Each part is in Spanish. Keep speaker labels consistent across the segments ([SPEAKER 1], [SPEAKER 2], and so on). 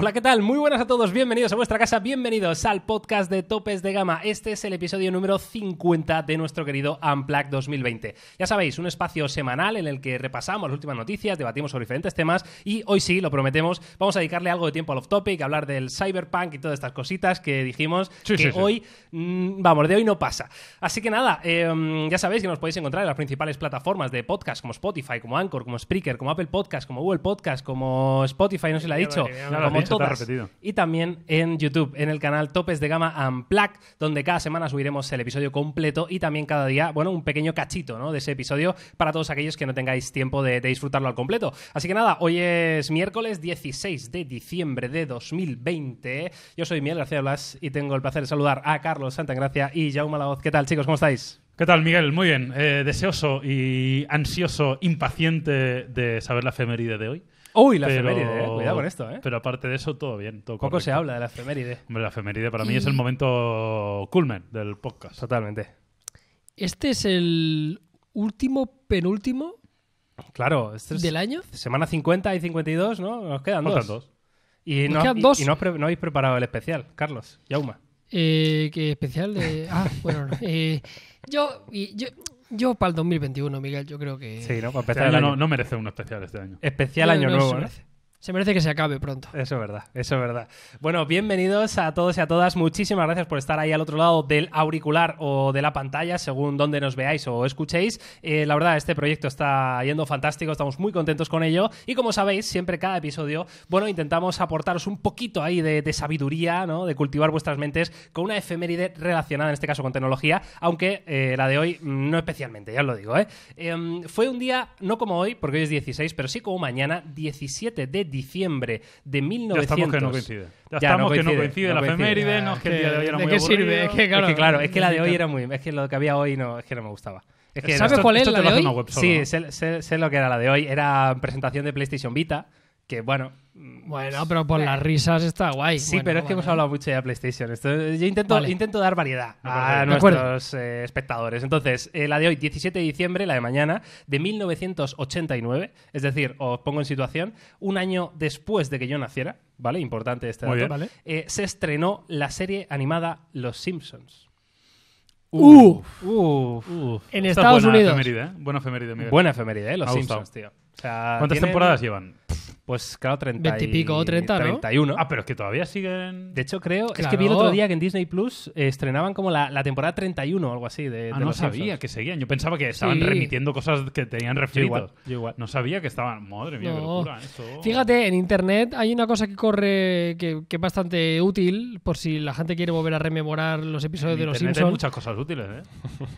[SPEAKER 1] Hola, ¿qué tal? Muy buenas a todos, bienvenidos a vuestra casa, bienvenidos al podcast de Topes de Gama. Este es el episodio número 50 de nuestro querido Unplugged 2020. Ya sabéis, un espacio semanal en el que repasamos las últimas noticias, debatimos sobre diferentes temas y hoy sí, lo prometemos, vamos a dedicarle algo de tiempo al off-topic, hablar del cyberpunk y todas estas cositas que dijimos que hoy, mm, vamos, de hoy no pasa. Así que nada, em, ya sabéis que nos podéis encontrar en las principales plataformas de podcast como Spotify, como Anchor, como Spreaker, como Apple Podcast, como Google Podcast, como Spotify, no se lo ha dicho, y también en YouTube, en el canal Topes de Gama Unplugged, donde cada semana subiremos el episodio completo y también cada día, bueno, un pequeño cachito ¿no? de ese episodio para todos aquellos que no tengáis tiempo de, disfrutarlo al completo. Así que nada, hoy es miércoles 16 de diciembre de 2020. Yo soy Miguel García Blas y tengo el placer de saludar a Carlos Santangracia y Jaume Laoz. ¿Qué tal, chicos? ¿Cómo estáis? ¿Qué tal, Miguel? Muy bien.
[SPEAKER 2] Eh, deseoso y ansioso, impaciente de saber la efeméride de hoy. Uy, la efeméride, eh. cuidado con esto, ¿eh? Pero aparte de eso, todo bien. Poco se habla de la efeméride. Hombre, la efeméride para mí es el momento culmen del podcast. Totalmente.
[SPEAKER 3] Este es el último, penúltimo
[SPEAKER 1] Claro, este ¿Del año? Semana 50 y
[SPEAKER 3] 52, ¿no? Nos quedan dos. Nos Y, quedan dos. y no,
[SPEAKER 1] habéis preparado el especial, Carlos,
[SPEAKER 3] Yauma. Eh, ¿Qué especial? De... ah, bueno, eh, yo, yo, yo para el 2021, Miguel, yo creo que... Sí, ¿no? No, merece uno especial este
[SPEAKER 1] año. Especial Año Nuevo, ¿no?
[SPEAKER 3] Se merece que se acabe pronto. Eso es verdad, eso es verdad. Bueno, bienvenidos a todos y a todas.
[SPEAKER 1] Muchísimas gracias por estar ahí al otro lado del auricular o de la pantalla, según donde nos veáis o escuchéis. Eh, la verdad, este proyecto está yendo fantástico, estamos muy contentos con ello. Y como sabéis, siempre cada episodio, bueno, intentamos aportaros un poquito ahí de, sabiduría, De cultivar vuestras mentes con una efeméride relacionada, en este caso con tecnología, aunque eh, la de hoy mm, no especialmente, ya os lo digo, ¿eh? em, Fue un día, no como hoy, porque hoy es 16, pero sí como mañana, 17 de diciembre de 1900. Ya estamos que no coincide. que no coincide la efeméride, ah, no es que el día de hoy era muy sirve? Es que, claro, es que la de hoy era muy... Es que lo que había hoy no, es que no me gustaba. Es que ¿Sabes cuál es la de hoy? sí, sé, sé, sé, lo que era la de hoy. Era presentación de PlayStation Vita. Que bueno. Bueno, pero por las eh, risas está guay. Sí, pero es que hemos hablado mucho ya de PlayStation. Eh, yo intento, intento dar variedad a nuestros eh, espectadores. Entonces, la de hoy, 17 de diciembre, la de mañana, de 1989. Es decir, os pongo en situación, un año después de que yo naciera, ¿vale? Importante este dato. se estrenó la serie animada Los Simpsons. Uh. Uf, uf, En Estados buena Unidos. ¿eh? Buena efeméride, Buena ¿eh? Los Simpsons, tío. ¿Cuántas temporadas llevan? Pues claro, 30 20 y pico, 30, 31. Ah, pero es que todavía siguen. De hecho, creo. Es que vi el otro día que en Disney Plus eh, estrenaban como la, la temporada 31 o algo así. De, ah, no sabía que seguían. Yo pensaba que estaban remitiendo cosas que tenían refrito. No sabía que estaban. Madre mía, qué locura.
[SPEAKER 2] ¿eh?
[SPEAKER 3] Fíjate, en internet hay una cosa que corre que, es bastante útil por si la gente quiere volver a rememorar los episodios de los Simpsons. Hay muchas cosas útiles, ¿eh?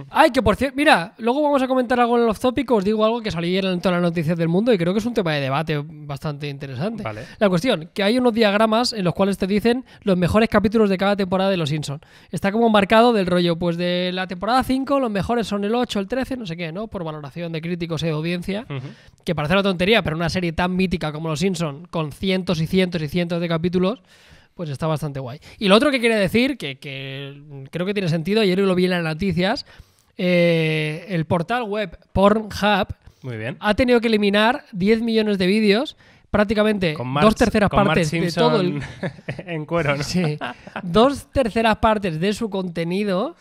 [SPEAKER 3] Ay, que por cierto. Mira, luego vamos a comentar algo en los tópicos. Digo algo que salió en todas las noticias del mundo y creo que es un tema de debate bastante interesante. La cuestión, que hay unos diagramas en los cuales te dicen los mejores capítulos de cada temporada de Los Simpsons. Está como marcado del rollo, pues de la temporada 5 los mejores son el 8, el 13, no sé qué, ¿no? Por valoración de críticos y de audiencia, que parece una tontería, pero una serie tan mítica como Los Simpsons, con cientos y cientos y cientos de capítulos, pues está bastante guay. Y lo otro que quería decir, que, creo que tiene sentido, ayer lo vi en las noticias, eh, el portal web Pornhub Muy bien. ha tenido que eliminar 10 millones de vídeos prácticamente dos terceras partes de todo el. en cuero, ¿no? Sí. Dos terceras partes de su contenido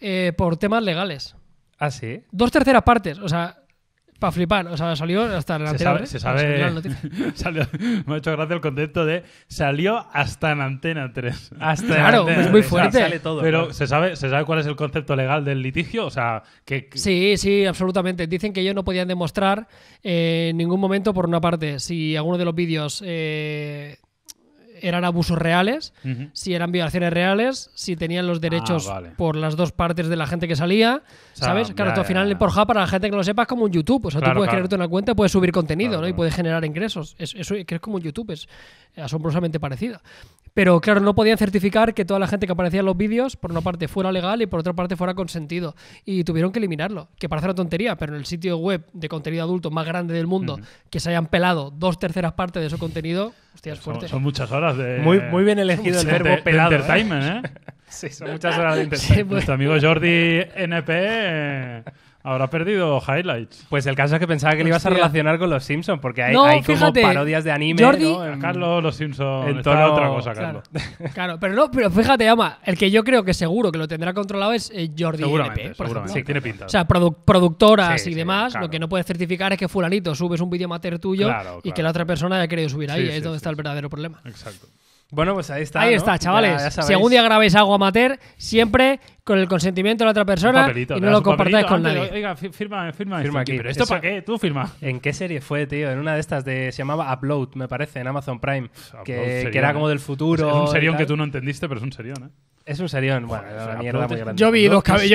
[SPEAKER 3] eh, por temas legales. ¿Ah, sí? Dos terceras partes. O sea, para flipar, o sea, salió hasta en antena. Se sabe, se sabe
[SPEAKER 2] me ha hecho gracia el concepto de salió hasta en antena 3. Hasta claro, es pues muy fuerte. Pero ¿se, sabe, ¿se sabe cuál es el concepto legal del litigio? O sea, que,
[SPEAKER 3] Sí, sí, absolutamente. Dicen que ellos no podían demostrar eh, en ningún momento, por una parte, si alguno de los vídeos eh, eran abusos reales, si eran violaciones reales, si tenían los derechos ah, por las dos partes de la gente que salía, ¿sabes? Claro, tú al final por Pornhub, para la gente que lo sepa, es como un YouTube. O sea, tú puedes crearte una cuenta, puedes subir contenido, ¿no? Y puedes generar ingresos. eso que es como un YouTube, es asombrosamente parecida. Pero claro, no podían certificar que toda la gente que aparecía en los vídeos, por una parte, fuera legal y por otra parte, fuera consentido. Y tuvieron que eliminarlo, que parece una tontería, pero en el sitio web de contenido adulto más grande del mundo, que se hayan pelado dos terceras partes de su contenido, hostia, fuerte. Son,
[SPEAKER 2] muchas horas de. Muy, muy bien
[SPEAKER 3] elegido el verbo de, pelado. ¿eh? entertainment,
[SPEAKER 2] ¿eh?
[SPEAKER 1] sí, son muchas horas de entertainment. Pues. Nuestro amigo
[SPEAKER 2] Jordi
[SPEAKER 1] NP. Eh, Habrá perdido highlights. Pues el caso es que pensaba que no ibas a relacionar con los Simpsons, porque hay, como parodias de anime. ¿no? Carlos, los Simpsons. en otra cosa, Carlos.
[SPEAKER 3] Claro, pero no, pero fíjate, ama, el que yo creo que seguro que lo tendrá controlado es eh, Jordi Seguramente, Sí, tiene pinta. O sea, productoras y demás, lo que no puedes certificar es que fulanito subes un vídeo amateur tuyo y que la otra persona haya querido subir ahí, es donde está el verdadero problema. Exacto. Bueno, pues ahí está. ahí está, chavales. ya si algún día grabáis algo amateur, siempre con el consentimiento de la otra persona y no lo compartáis con nadie. Oiga,
[SPEAKER 2] firma, firma, aquí. ¿Pero esto para qué?
[SPEAKER 1] Tú firma. ¿En qué serie fue, tío? En una de estas de. Se llamaba Upload, me parece, en Amazon Prime. Pues que, era como del futuro. Es un serión que tú no entendiste, pero es un serión, ¿eh? Es un serión, bueno, era una mierda muy grande. Yo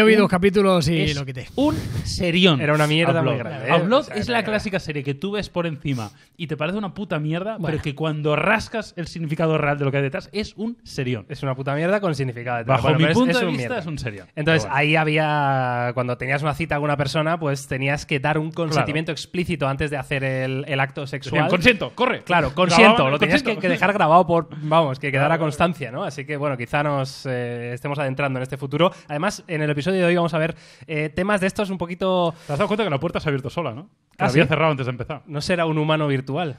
[SPEAKER 1] vi dos, capítulos y lo quité. Un serión. Era una mierda muy grande. ¿eh?
[SPEAKER 2] Upload es la clásica serie que tú ves por encima y te parece una puta
[SPEAKER 1] mierda, pero que cuando rascas el significado real de lo que hay detrás es un serión. Es una puta mierda con significado detrás. Bajo mi punto de vista es un entonces, ahí había, cuando tenías una cita con una persona, pues tenías que dar un consentimiento explícito antes de hacer el, acto sexual. consiento, corre. Claro, consiento. lo tenías que, dejar grabado por, vamos, que quedara constancia, ¿no? Así que, bueno, quizá nos eh, estemos adentrando en este futuro. Además, en el episodio de hoy vamos a ver eh, temas de estos un poquito... Te has dado cuenta que la puerta se ha abierto sola, ¿no? ¿Ah, la había cerrado antes de empezar. No será un humano virtual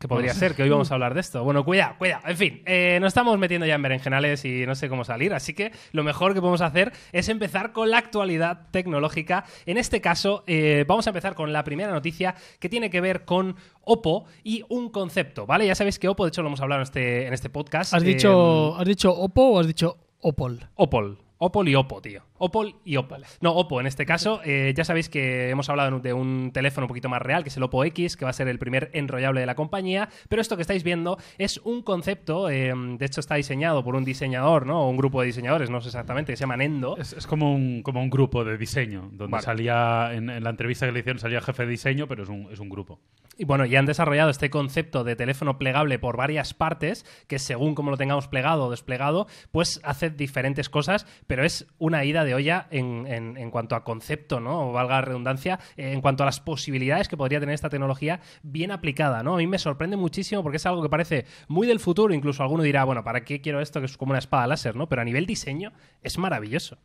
[SPEAKER 1] que podría ser, que hoy vamos a mm. hablar de esto. Bueno, cuidado, cuidado. En fin, eh, nos estamos metiendo ya en berenjenales y no sé cómo salir, así que lo mejor que podemos hacer es empezar con la actualidad tecnológica. En este caso, eh, vamos a empezar con la primera noticia que tiene que ver con Oppo y un concepto, ¿vale? Ya sabéis que Oppo, de hecho, lo hemos hablado en este, en este podcast. ¿Has, eh, dicho,
[SPEAKER 3] mm, ¿Has dicho Oppo o has dicho Opol? Opol. Opol y Oppo,
[SPEAKER 1] tío. Opol y Oppo. No, Oppo en este caso. Eh, ya sabéis que hemos hablado de un teléfono un poquito más real, que es el Oppo X, que va a ser el primer enrollable de la compañía. Pero esto que estáis viendo es un concepto, eh, de hecho está diseñado por un diseñador, ¿no? O un grupo de diseñadores, no sé exactamente, que se llama Nendo. Es, como, un, como un grupo de diseño, donde salía,
[SPEAKER 2] en, la entrevista que le hicieron salía jefe de diseño, pero es un, es un grupo
[SPEAKER 1] y bueno, ya han desarrollado este concepto de teléfono plegable por varias partes, que según como lo tengamos plegado o desplegado, pues hace diferentes cosas, pero es una ida de olla en, en, en cuanto a concepto, ¿no? O valga la redundancia, eh, en cuanto a las posibilidades que podría tener esta tecnología bien aplicada, ¿no? A mí me sorprende muchísimo porque es algo que parece muy del futuro, incluso alguno dirá, bueno, ¿para qué quiero esto que es como una espada láser, ¿no? Pero a nivel diseño es maravilloso.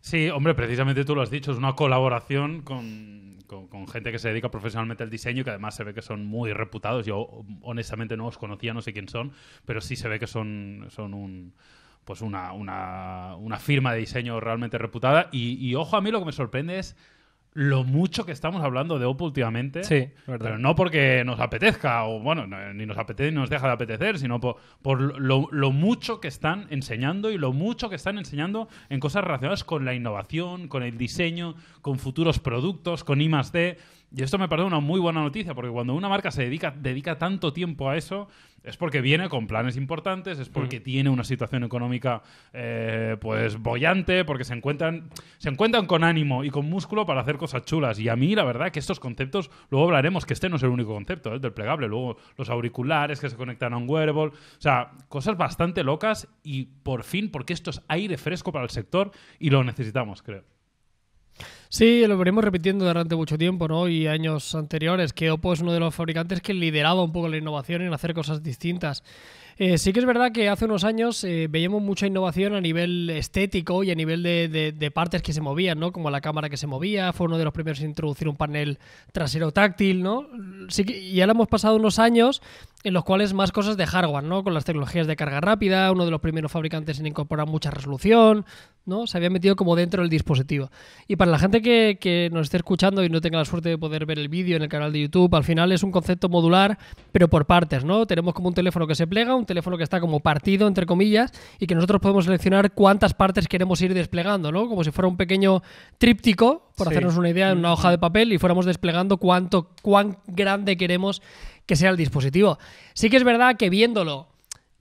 [SPEAKER 2] Sí, hombre, precisamente tú lo has dicho, es una colaboración con con, gente que se dedica profesionalmente al diseño, que además se ve que son muy reputados. Yo honestamente no os conocía, no sé quién son, pero sí se ve que son, son un pues una, una, firma de diseño realmente reputada. Y, y ojo, a mí lo que me sorprende es lo mucho que estamos hablando de Oppo últimamente. Sí, Pero no porque nos apetezca, o bueno, ni nos apetece ni nos deja de apetecer, sino por, lo, mucho que están enseñando y lo mucho que están enseñando en cosas relacionadas con la innovación, con el diseño, con futuros productos, con I D. Y esto me parece una muy buena noticia, porque cuando una marca se dedica, dedica tanto tiempo a eso, es porque viene con planes importantes, es porque mm. tiene una situación económica eh, pues bollante, porque se encuentran, se encuentran con ánimo y con músculo para hacer cosas chulas. Y a mí, la verdad, que estos conceptos, luego hablaremos que este no es el único concepto, el ¿eh? del plegable. Luego los auriculares que se conectan a un wearable. O sea, cosas bastante locas y por fin, porque esto es aire fresco para el sector y lo necesitamos, creo.
[SPEAKER 3] Sí, lo veremos repitiendo durante mucho tiempo, ¿no? Y años anteriores, que Oppo es uno de los fabricantes que lideraba un poco la innovación en hacer cosas distintas. Eh, sí que es verdad que hace unos años eh, veíamos mucha innovación a nivel estético y a nivel de, partes que se movían, ¿no? Como la cámara que se movía, fue uno de los primeros en introducir un panel trasero táctil, ¿no? y ahora hemos pasado unos años en los cuales más cosas de hardware, ¿no? Con las tecnologías de carga rápida, uno de los primeros fabricantes en incorporar mucha resolución, ¿no? Se había metido como dentro del dispositivo. Y para la gente que, que nos esté escuchando y no tenga la suerte de poder ver el vídeo en el canal de YouTube, al final es un concepto modular, pero por partes, ¿no? Tenemos como un teléfono que se plega, un teléfono que está como partido, entre comillas, y que nosotros podemos seleccionar cuántas partes queremos ir desplegando, ¿no? Como si fuera un pequeño tríptico, por hacernos una idea, en una hoja de papel y fuéramos desplegando cuánto, cuán grande queremos que sea el dispositivo. Sí que es verdad que viéndolo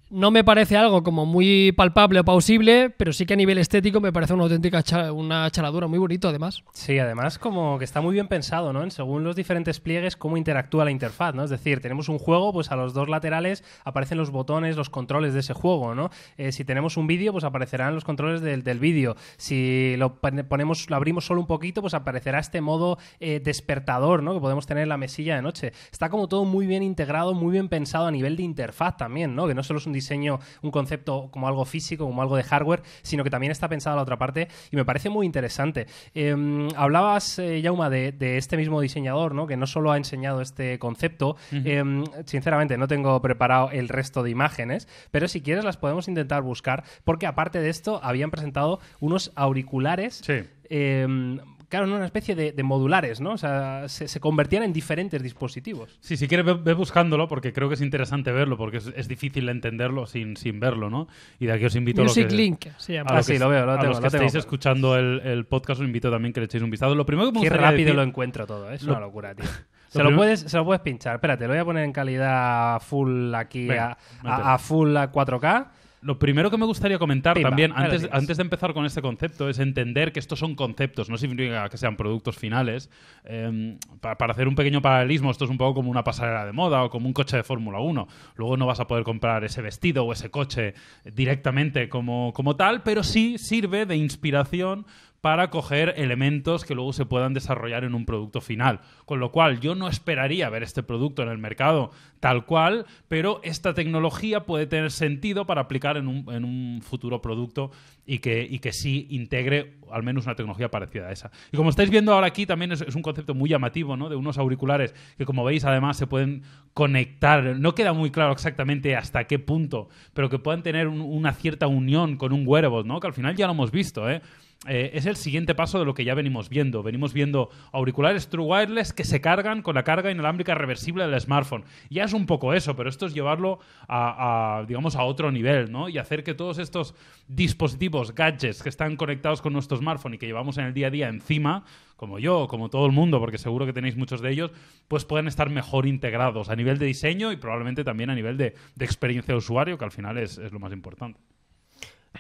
[SPEAKER 3] no me parece algo como muy palpable o pausible, pero sí que a nivel estético me parece una auténtica una chaladura, muy bonito además. Sí, además como
[SPEAKER 1] que está muy bien pensado, ¿no? En según los diferentes pliegues, cómo interactúa la interfaz, ¿no? Es decir, tenemos un juego, pues a los dos laterales aparecen los botones, los controles de ese juego, ¿no? Eh, si tenemos un vídeo, pues aparecerán los controles del, vídeo. Si lo ponemos, lo abrimos solo un poquito, pues aparecerá este modo eh, despertador, ¿no? Que podemos tener en la mesilla de noche. Está como todo muy bien integrado, muy bien pensado a nivel de interfaz también, ¿no? Que no solo es un diseño, un concepto como algo físico, como algo de hardware, sino que también está pensada la otra parte y me parece muy interesante. Em, hablabas, Yauma, eh, de, este mismo diseñador, ¿no? que no solo ha enseñado este concepto. Em, sinceramente, no tengo preparado el resto de imágenes, pero si quieres las podemos intentar buscar, porque aparte de esto, habían presentado unos auriculares. Sí. Em, claro, en una especie de, modulares, ¿no? O sea, se, convertían en diferentes dispositivos. Sí, si quieres, ve, buscándolo porque creo que
[SPEAKER 2] es interesante verlo, porque es, difícil entenderlo sin, sin verlo, ¿no? Y de aquí os invito a que, Link ah, lo veo, lo tengo, los que escuchando el, podcast, os invito también que le echéis un vistazo. Lo primero que me Qué rápido lo encuentro todo, ¿eh? es una locura, tío.
[SPEAKER 1] Se lo, puedes, se lo puedes pinchar. Espérate, lo voy a poner en calidad full aquí, a, full 4K. Lo primero que me gustaría comentar también,
[SPEAKER 2] antes, antes, de empezar con este concepto, es entender que estos son conceptos, no significa que sean productos finales. Em, para, hacer un pequeño paralelismo, esto es un poco como una pasarela de moda o como un coche de Fórmula 1. Luego no vas a poder comprar ese vestido o ese coche directamente como, como tal, pero sí sirve de inspiración para coger elementos que luego se puedan desarrollar en un producto final. Con lo cual, yo no esperaría ver este producto en el mercado tal cual, pero esta tecnología puede tener sentido para aplicar en un, futuro producto y que, sí integre al menos una tecnología parecida a esa. Y como estáis viendo ahora aquí, también es, un concepto muy llamativo, ¿no? De unos auriculares que, como veis, además se pueden conectar. No queda muy claro exactamente hasta qué punto, pero que puedan tener una cierta unión con un wearable, ¿no? Que al final ya lo hemos visto, ¿eh? Eh, es el siguiente paso de lo que ya venimos viendo. Venimos viendo auriculares True Wireless que se cargan con la carga inalámbrica reversible del smartphone. Ya es un poco eso, pero esto es llevarlo a, digamos, a otro nivel, ¿no? Y hacer que todos estos dispositivos, gadgets que están conectados con nuestro smartphone y que llevamos en el día a día encima, como yo, como todo el mundo, porque seguro que tenéis muchos de ellos, pues puedan estar mejor integrados a nivel de diseño y probablemente también a nivel de, experiencia de usuario, que al final es lo más importante.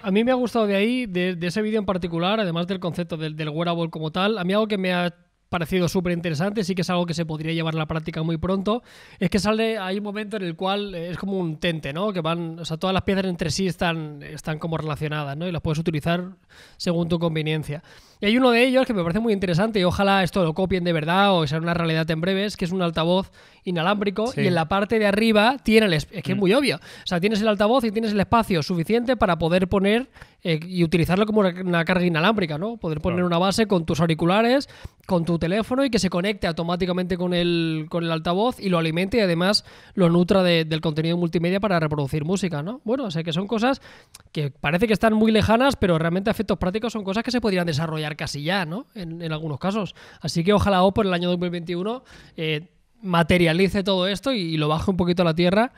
[SPEAKER 3] A mí me ha gustado de ahí, de, ese vídeo en particular, además del concepto del, del wearable como tal, a mí algo que me ha parecido súper interesante, sí que es algo que se podría llevar a la práctica muy pronto, es que sale, hay un momento en el cual es como un tente, ¿no? Que van, o sea, todas las piezas entre sí están, están como relacionadas, ¿no? Y las puedes utilizar según tu conveniencia. Y hay uno de ellos que me parece muy interesante y ojalá esto lo copien de verdad o sea una realidad en breves, que es un altavoz inalámbrico y en la parte de arriba tiene el... Es que es mm. muy obvio. O sea, tienes el altavoz y tienes el espacio suficiente para poder poner eh, y utilizarlo como una carga inalámbrica, ¿no? Poder poner una base con tus auriculares, con tu teléfono y que se conecte automáticamente con el, altavoz y lo alimente y además lo nutra del contenido multimedia para reproducir música, ¿no? Bueno, o sea que son cosas que parece que están muy lejanas, pero realmente a efectos prácticos son cosas que se podrían desarrollar casi ya, ¿no? En, algunos casos. Así que ojalá Oppo en el año 2021 eh, materialice todo esto y, y lo baje un poquito a la tierra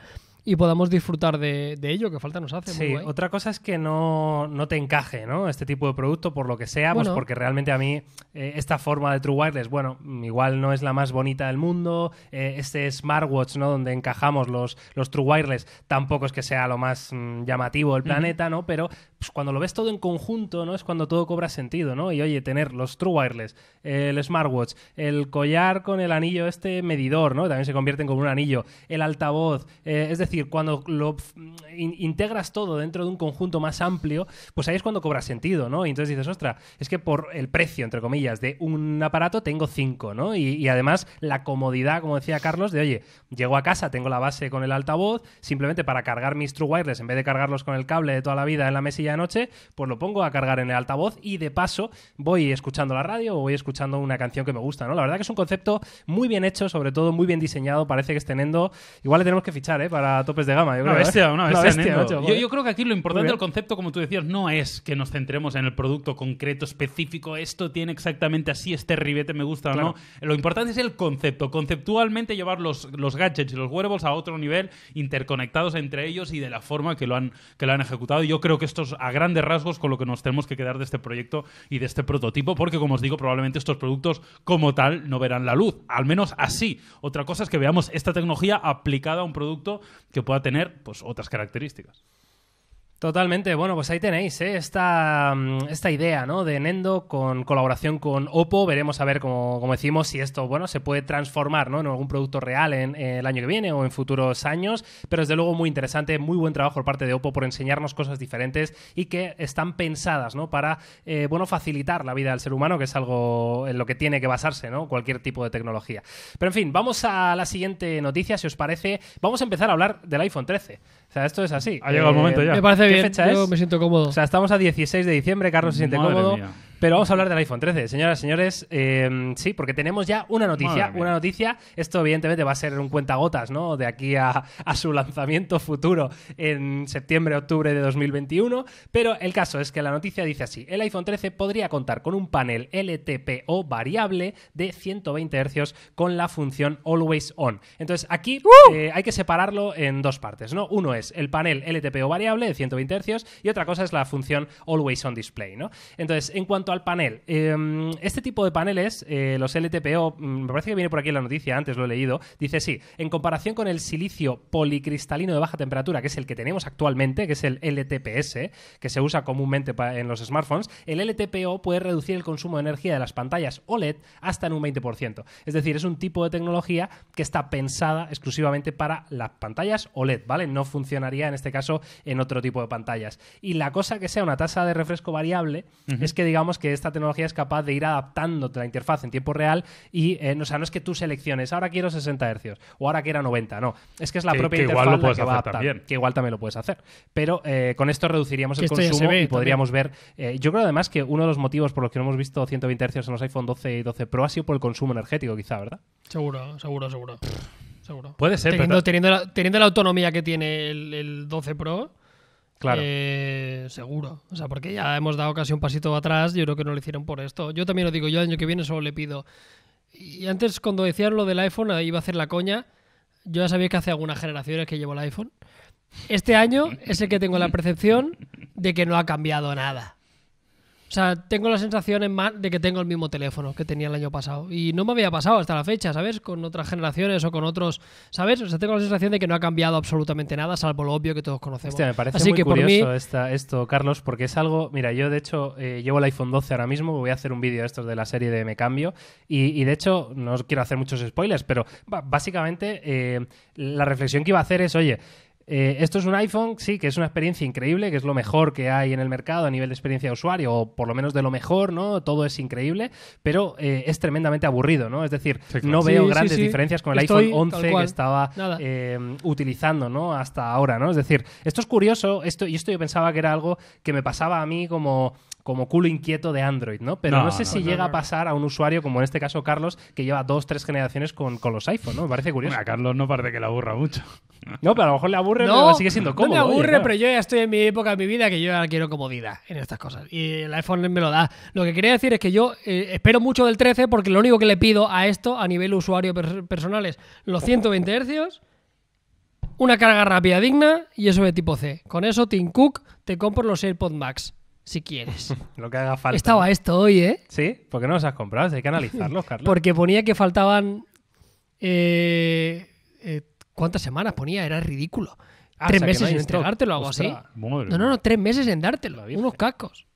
[SPEAKER 3] y podamos disfrutar de, ello, que falta nos hace. Sí, otra cosa es que no, no, te
[SPEAKER 1] encaje, ¿no? Este tipo de producto, por lo que sea, pues porque realmente a mí eh, esta forma de True Wireless, bueno, igual no es la más bonita del mundo. Eh, este smartwatch, ¿no? Donde encajamos los, los True Wireless, tampoco es que sea lo más mm, llamativo del planeta, ¿no? Pero pues cuando lo ves todo en conjunto, ¿no? Es cuando todo cobra sentido, ¿no? Y oye, tener los True Wireless, el smartwatch, el collar con el anillo, este medidor, ¿no? También se convierten como un anillo, el altavoz. Eh, es decir, cuando lo mm, integras todo dentro de un conjunto más amplio, pues ahí es cuando cobra sentido, ¿no? Y entonces dices, ostra, es que por el precio, entre comillas, de un aparato tengo cinco, ¿no? y además la comodidad, como decía Carlos, de oye, llego a casa, tengo la base con el altavoz, simplemente para cargar mis True Wireless, en vez de cargarlos con el cable de toda la vida en la mesilla anoche, pues lo pongo a cargar en el altavoz y de paso voy escuchando la radio o voy escuchando una canción que me gusta, ¿no? La verdad que es un concepto muy bien hecho, sobre todo muy bien diseñado, parece que es teniendo. Igual le tenemos que fichar, ¿eh? Para topes de gama, yo creo. yo, creo que aquí lo importante del
[SPEAKER 2] concepto, como tú decías, no es que nos centremos en el producto concreto, específico, esto tiene exactamente así, este ribete me gusta o no. Lo importante es el concepto, conceptualmente llevar los, gadgets y los wearables a otro nivel, interconectados entre ellos y de la forma que lo han, que lo han ejecutado. Yo creo que estos a grandes rasgos con lo que nos tenemos que quedar de este proyecto y de este prototipo, porque como os digo, probablemente estos productos como tal no verán la luz, al menos así. Otra cosa es que veamos esta tecnología aplicada a un producto que pueda tener pues, otras características.
[SPEAKER 1] Totalmente, bueno, pues ahí tenéis ¿eh? mm, esta, idea de Nendo con colaboración con Oppo. Veremos a ver, como, decimos, si esto bueno, se puede transformar en algún producto real en, eh, el año que viene o en futuros años. Pero desde luego muy interesante, muy buen trabajo por parte de Oppo por enseñarnos cosas diferentes y que están pensadas para eh, bueno, facilitar la vida del ser humano, que es algo en lo que tiene que basarse ¿no? cualquier tipo de tecnología. Pero en fin, vamos a la siguiente noticia, si os parece. Vamos a empezar a hablar del iPhone 13. O sea, esto es así. Ha llegado el momento ya. Me parece bien. Fecha Yo me siento cómodo. O sea, estamos a 16 de diciembre, Carlos se siente cómodo. Pero vamos a hablar del iPhone 13, señoras y señores. Em, sí, porque tenemos ya una noticia. Una noticia. Esto, evidentemente, va a ser un cuentagotas, ¿no? De aquí a, su lanzamiento futuro en septiembre, octubre de 2021. Pero el caso es que la noticia dice así: el iPhone 13 podría contar con un panel LTPO variable de 120 Hz con la función Always On. Entonces, aquí ¡Uh! eh, hay que separarlo en dos partes, ¿no? Uno es el panel LTPO variable de 120 Hz y otra cosa es la función Always On Display, ¿no? Entonces, en cuanto al panel, em, este tipo de paneles, eh, los LTPO, mm, me parece que viene por aquí la noticia, antes lo he leído, dice sí, en comparación con el silicio policristalino de baja temperatura, que es el que tenemos actualmente, que es el LTPS, que se usa comúnmente en los smartphones, el LTPO puede reducir el consumo de energía de las pantallas OLED hasta en un 20%. Es decir, es un tipo de tecnología que está pensada exclusivamente para las pantallas OLED, ¿vale? No funcionaría en este caso en otro tipo de pantallas. Y la cosa que sea una tasa de refresco variable es que digamos que esta tecnología es capaz de ir adaptándote la interfaz en tiempo real y, eh, no, o es que tú selecciones, ahora quiero 60 Hz o ahora quiero 90, no. Es que es la propia que interfaz igual la que va a adaptar, también. que igual también lo puedes hacer. Pero eh, con esto reduciríamos el consumo y podríamos ver... Eh, yo creo además que uno de los motivos por los que no hemos visto 120 Hz en los iPhone 12 y 12 Pro ha sido por el consumo energético, quizá, ¿verdad?
[SPEAKER 3] Seguro, seguro, seguro. seguro. Puede ser, teniendo, pero... teniendo, la, autonomía que tiene el 12 Pro Claro. Eh, seguro. O sea, porque ya hemos dado casi un pasito atrás, yo creo que no lo hicieron por esto. Yo también lo digo, yo el año que viene solo le pido. Y antes, cuando decían lo del iPhone, iba a hacer la coña. Yo ya sabía que hace algunas generaciones que llevo el iPhone. Este año es el que tengo la percepción de que no ha cambiado nada. O sea, tengo la sensación en más de que tengo el mismo teléfono que tenía el año pasado. Y no me había pasado hasta la fecha, ¿sabes? Con otras generaciones o con otros, ¿sabes? O sea, tengo la sensación de que no ha cambiado absolutamente nada, salvo lo obvio que todos conocemos. Hostia, me parece muy curioso
[SPEAKER 1] esto, Carlos, porque es algo... Mira, yo de hecho eh, llevo el iPhone 12 ahora mismo, voy a hacer un vídeo de estos de la serie de Me Cambio. Y, de hecho, no quiero hacer muchos spoilers, pero básicamente eh, la reflexión que iba a hacer es, oye... Eh, esto es un iPhone, sí, que es una experiencia increíble, que es lo mejor que hay en el mercado a nivel de experiencia de usuario, o por lo menos de lo mejor, ¿no? Todo es increíble, pero eh, es tremendamente aburrido, ¿no? Es decir, no veo grandes diferencias con el iPhone 11 que estaba eh, utilizando, ¿no? Hasta ahora, ¿no? Es decir, esto es curioso, esto, y esto yo pensaba que era algo que me pasaba a mí como como culo inquieto de Android, ¿no? Pero no, sé si llega a pasar a un usuario como en este caso Carlos, que lleva dos, tres generaciones con, los iPhones, ¿no? Me parece curioso. Bueno, a Carlos no parece que le aburra mucho. No, pero a lo
[SPEAKER 3] mejor le aburre, pero sigue siendo cómodo. No me aburre, pero yo ya estoy en mi época de mi vida que yo ahora quiero comodidad en estas cosas. Y el iPhone me lo da. Lo que quería decir es que yo eh, espero mucho del 13 porque lo único que le pido a esto a nivel usuario personal es los 120 Hz, una carga rápida digna y eso de tipo C. Con eso, Tim Cook, te compro los AirPods Max si quieres. Estaba esto hoy, ¿eh? Sí, porque no los has comprado? Hay que analizarlos, Carlos. Porque ponía que faltaban. Eh, eh, ¿Cuántas semanas ponía? Era ridículo. Ah, tres meses en entregártelo algo así. No, no, no, tres meses en dártelo. Unos cascos.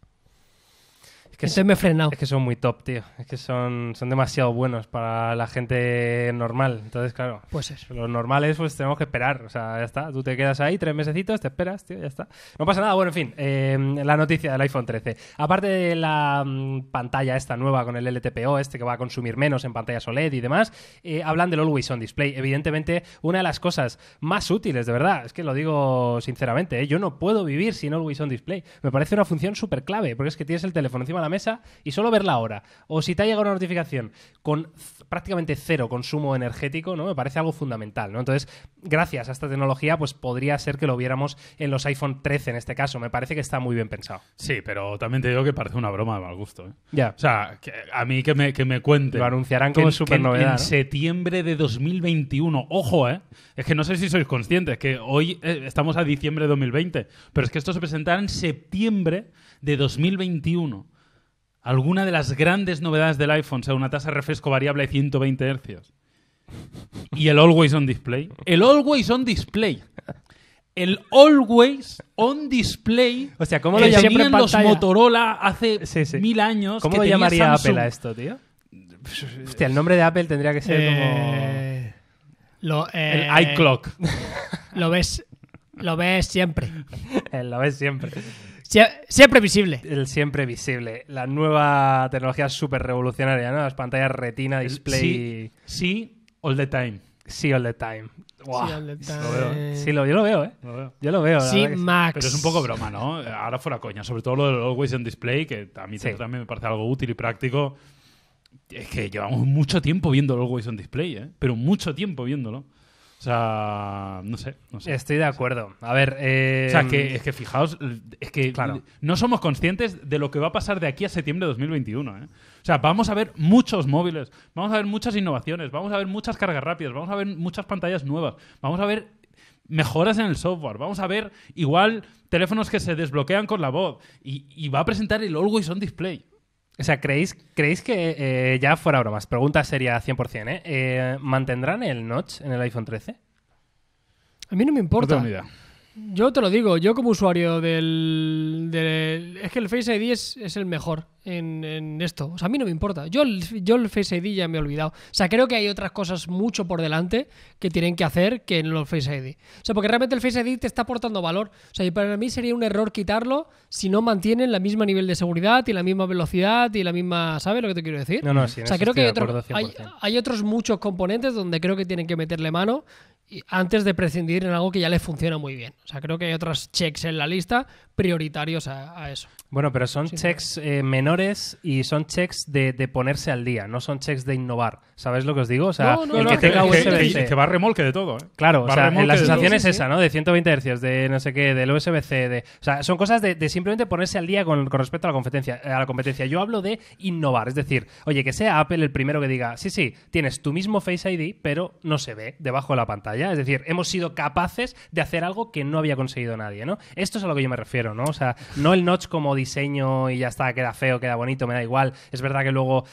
[SPEAKER 1] Es que se me frenado. Es que son muy top, tío. Es que son, son demasiado buenos para la gente normal. Entonces, claro. Pues es. Los normales, pues tenemos que esperar. O sea, ya está. Tú te quedas ahí tres mesecitos, te esperas, tío, ya está. No pasa nada. Bueno, en fin. Eh, la noticia del iPhone 13. Aparte de la mm, pantalla esta nueva con el LTPO, este que va a consumir menos en pantalla OLED y demás, eh, hablan del Always On Display. Evidentemente, una de las cosas más útiles, de verdad. Es que lo digo sinceramente. Eh, yo no puedo vivir sin Always On Display. Me parece una función súper clave, porque es que tienes el teléfono encima la mesa y solo ver la hora, o si te ha llegado una notificación con prácticamente cero consumo energético, ¿no? Me parece algo fundamental, ¿no? Entonces, gracias a esta tecnología, pues podría ser que lo viéramos en los iPhone 13 en este caso. Me parece que está muy bien pensado.
[SPEAKER 2] Sí, pero también te digo que parece una broma de mal gusto, ¿eh? Ya. O sea, a mí que
[SPEAKER 1] me, que Lo anunciarán
[SPEAKER 2] como super novedad. En septiembre de 2021. Ojo, ¿eh? Es que no sé si sois conscientes que hoy eh, estamos a diciembre de 2020, pero es que esto se presentará en septiembre de 2021 alguna de las grandes novedades del iPhone sea una tasa de refresco variable de 120 Hz y el Always On Display. El Always On Display. El Always On Display. O sea, ¿cómo lo llamarían los
[SPEAKER 1] Motorola hace mil
[SPEAKER 2] años. ¿Cómo lo llamaría Apple a
[SPEAKER 1] esto, tío? Hostia, el nombre
[SPEAKER 3] de Apple tendría que ser como. Eh, el eh, iClock. lo ves. Lo ves siempre.
[SPEAKER 1] lo ves siempre
[SPEAKER 3] siempre visible.
[SPEAKER 1] El siempre visible. La nueva tecnología súper revolucionaria, ¿no? Las pantallas retina, display. Sí, all the time. Sí, all the time. Sí, Lo ¿eh? sí yo lo veo, ¿eh? Yo lo Sí, Max. Pero es un poco broma,
[SPEAKER 2] ¿no? Ahora fuera coña. Sobre todo lo del Always on Display, que a mí también me parece algo útil y práctico. Es que llevamos mucho tiempo viendo el Always on Display, ¿eh? Pero mucho tiempo viéndolo. O sea, no sé, no sé. Estoy de acuerdo. A ver. Eh... O sea, que, eh, es que fijaos, es que claro. no somos conscientes de lo que va a pasar de aquí a septiembre de 2021. ¿eh? O sea, vamos a ver muchos móviles, vamos a ver muchas innovaciones, vamos a ver muchas cargas rápidas, vamos a ver muchas pantallas nuevas, vamos a ver mejoras en el software, vamos a ver igual teléfonos que se desbloquean con la voz y, va a presentar el Always On Display.
[SPEAKER 1] O sea, ¿creéis, creéis que, eh, ya fuera bromas, pregunta seria 100%, ¿eh? ¿eh? ¿Mantendrán el notch en el iPhone 13?
[SPEAKER 3] A mí no me importa. No yo te lo digo, yo como usuario del. es que el Face ID es, el mejor en, esto. O sea, a mí no me importa. Yo el, yo el Face ID ya me he olvidado. O sea, creo que hay otras cosas mucho por delante que tienen que hacer que en los Face ID. O sea, porque realmente el Face ID te está aportando valor. O sea, y para mí sería un error quitarlo si no mantienen la misma nivel de seguridad y la misma velocidad y la misma. ¿Sabes lo que te quiero decir? No, no, sí. O sea, creo que hay otros muchos componentes donde creo que tienen que meterle mano antes de prescindir en algo que ya le funciona muy bien. O sea, creo que hay otros checks en la lista, prioritarios a, eso.
[SPEAKER 1] Bueno, pero son checks eh, menores y son checks de, ponerse al día, no son checks de innovar. ¿Sabes lo que os digo? O sea, el que tenga usb Que, va remolque de todo. ¿eh? Claro, o sea, la sensación es esa, ¿no? De 120 Hz, de no sé qué, del USB-C. De... O sea, son cosas de, simplemente ponerse al día con, respecto a la, competencia, eh, a la competencia. Yo hablo de innovar, es decir, oye, que sea Apple el primero que diga, sí, sí, tienes tu mismo Face ID, pero no se ve debajo de la pantalla. Es decir, hemos sido capaces de hacer algo que no había conseguido nadie, ¿no? Esto es a lo que yo me refiero. ¿no? O sea, no el notch como diseño y ya está, queda feo, queda bonito, me da igual. Es verdad que luego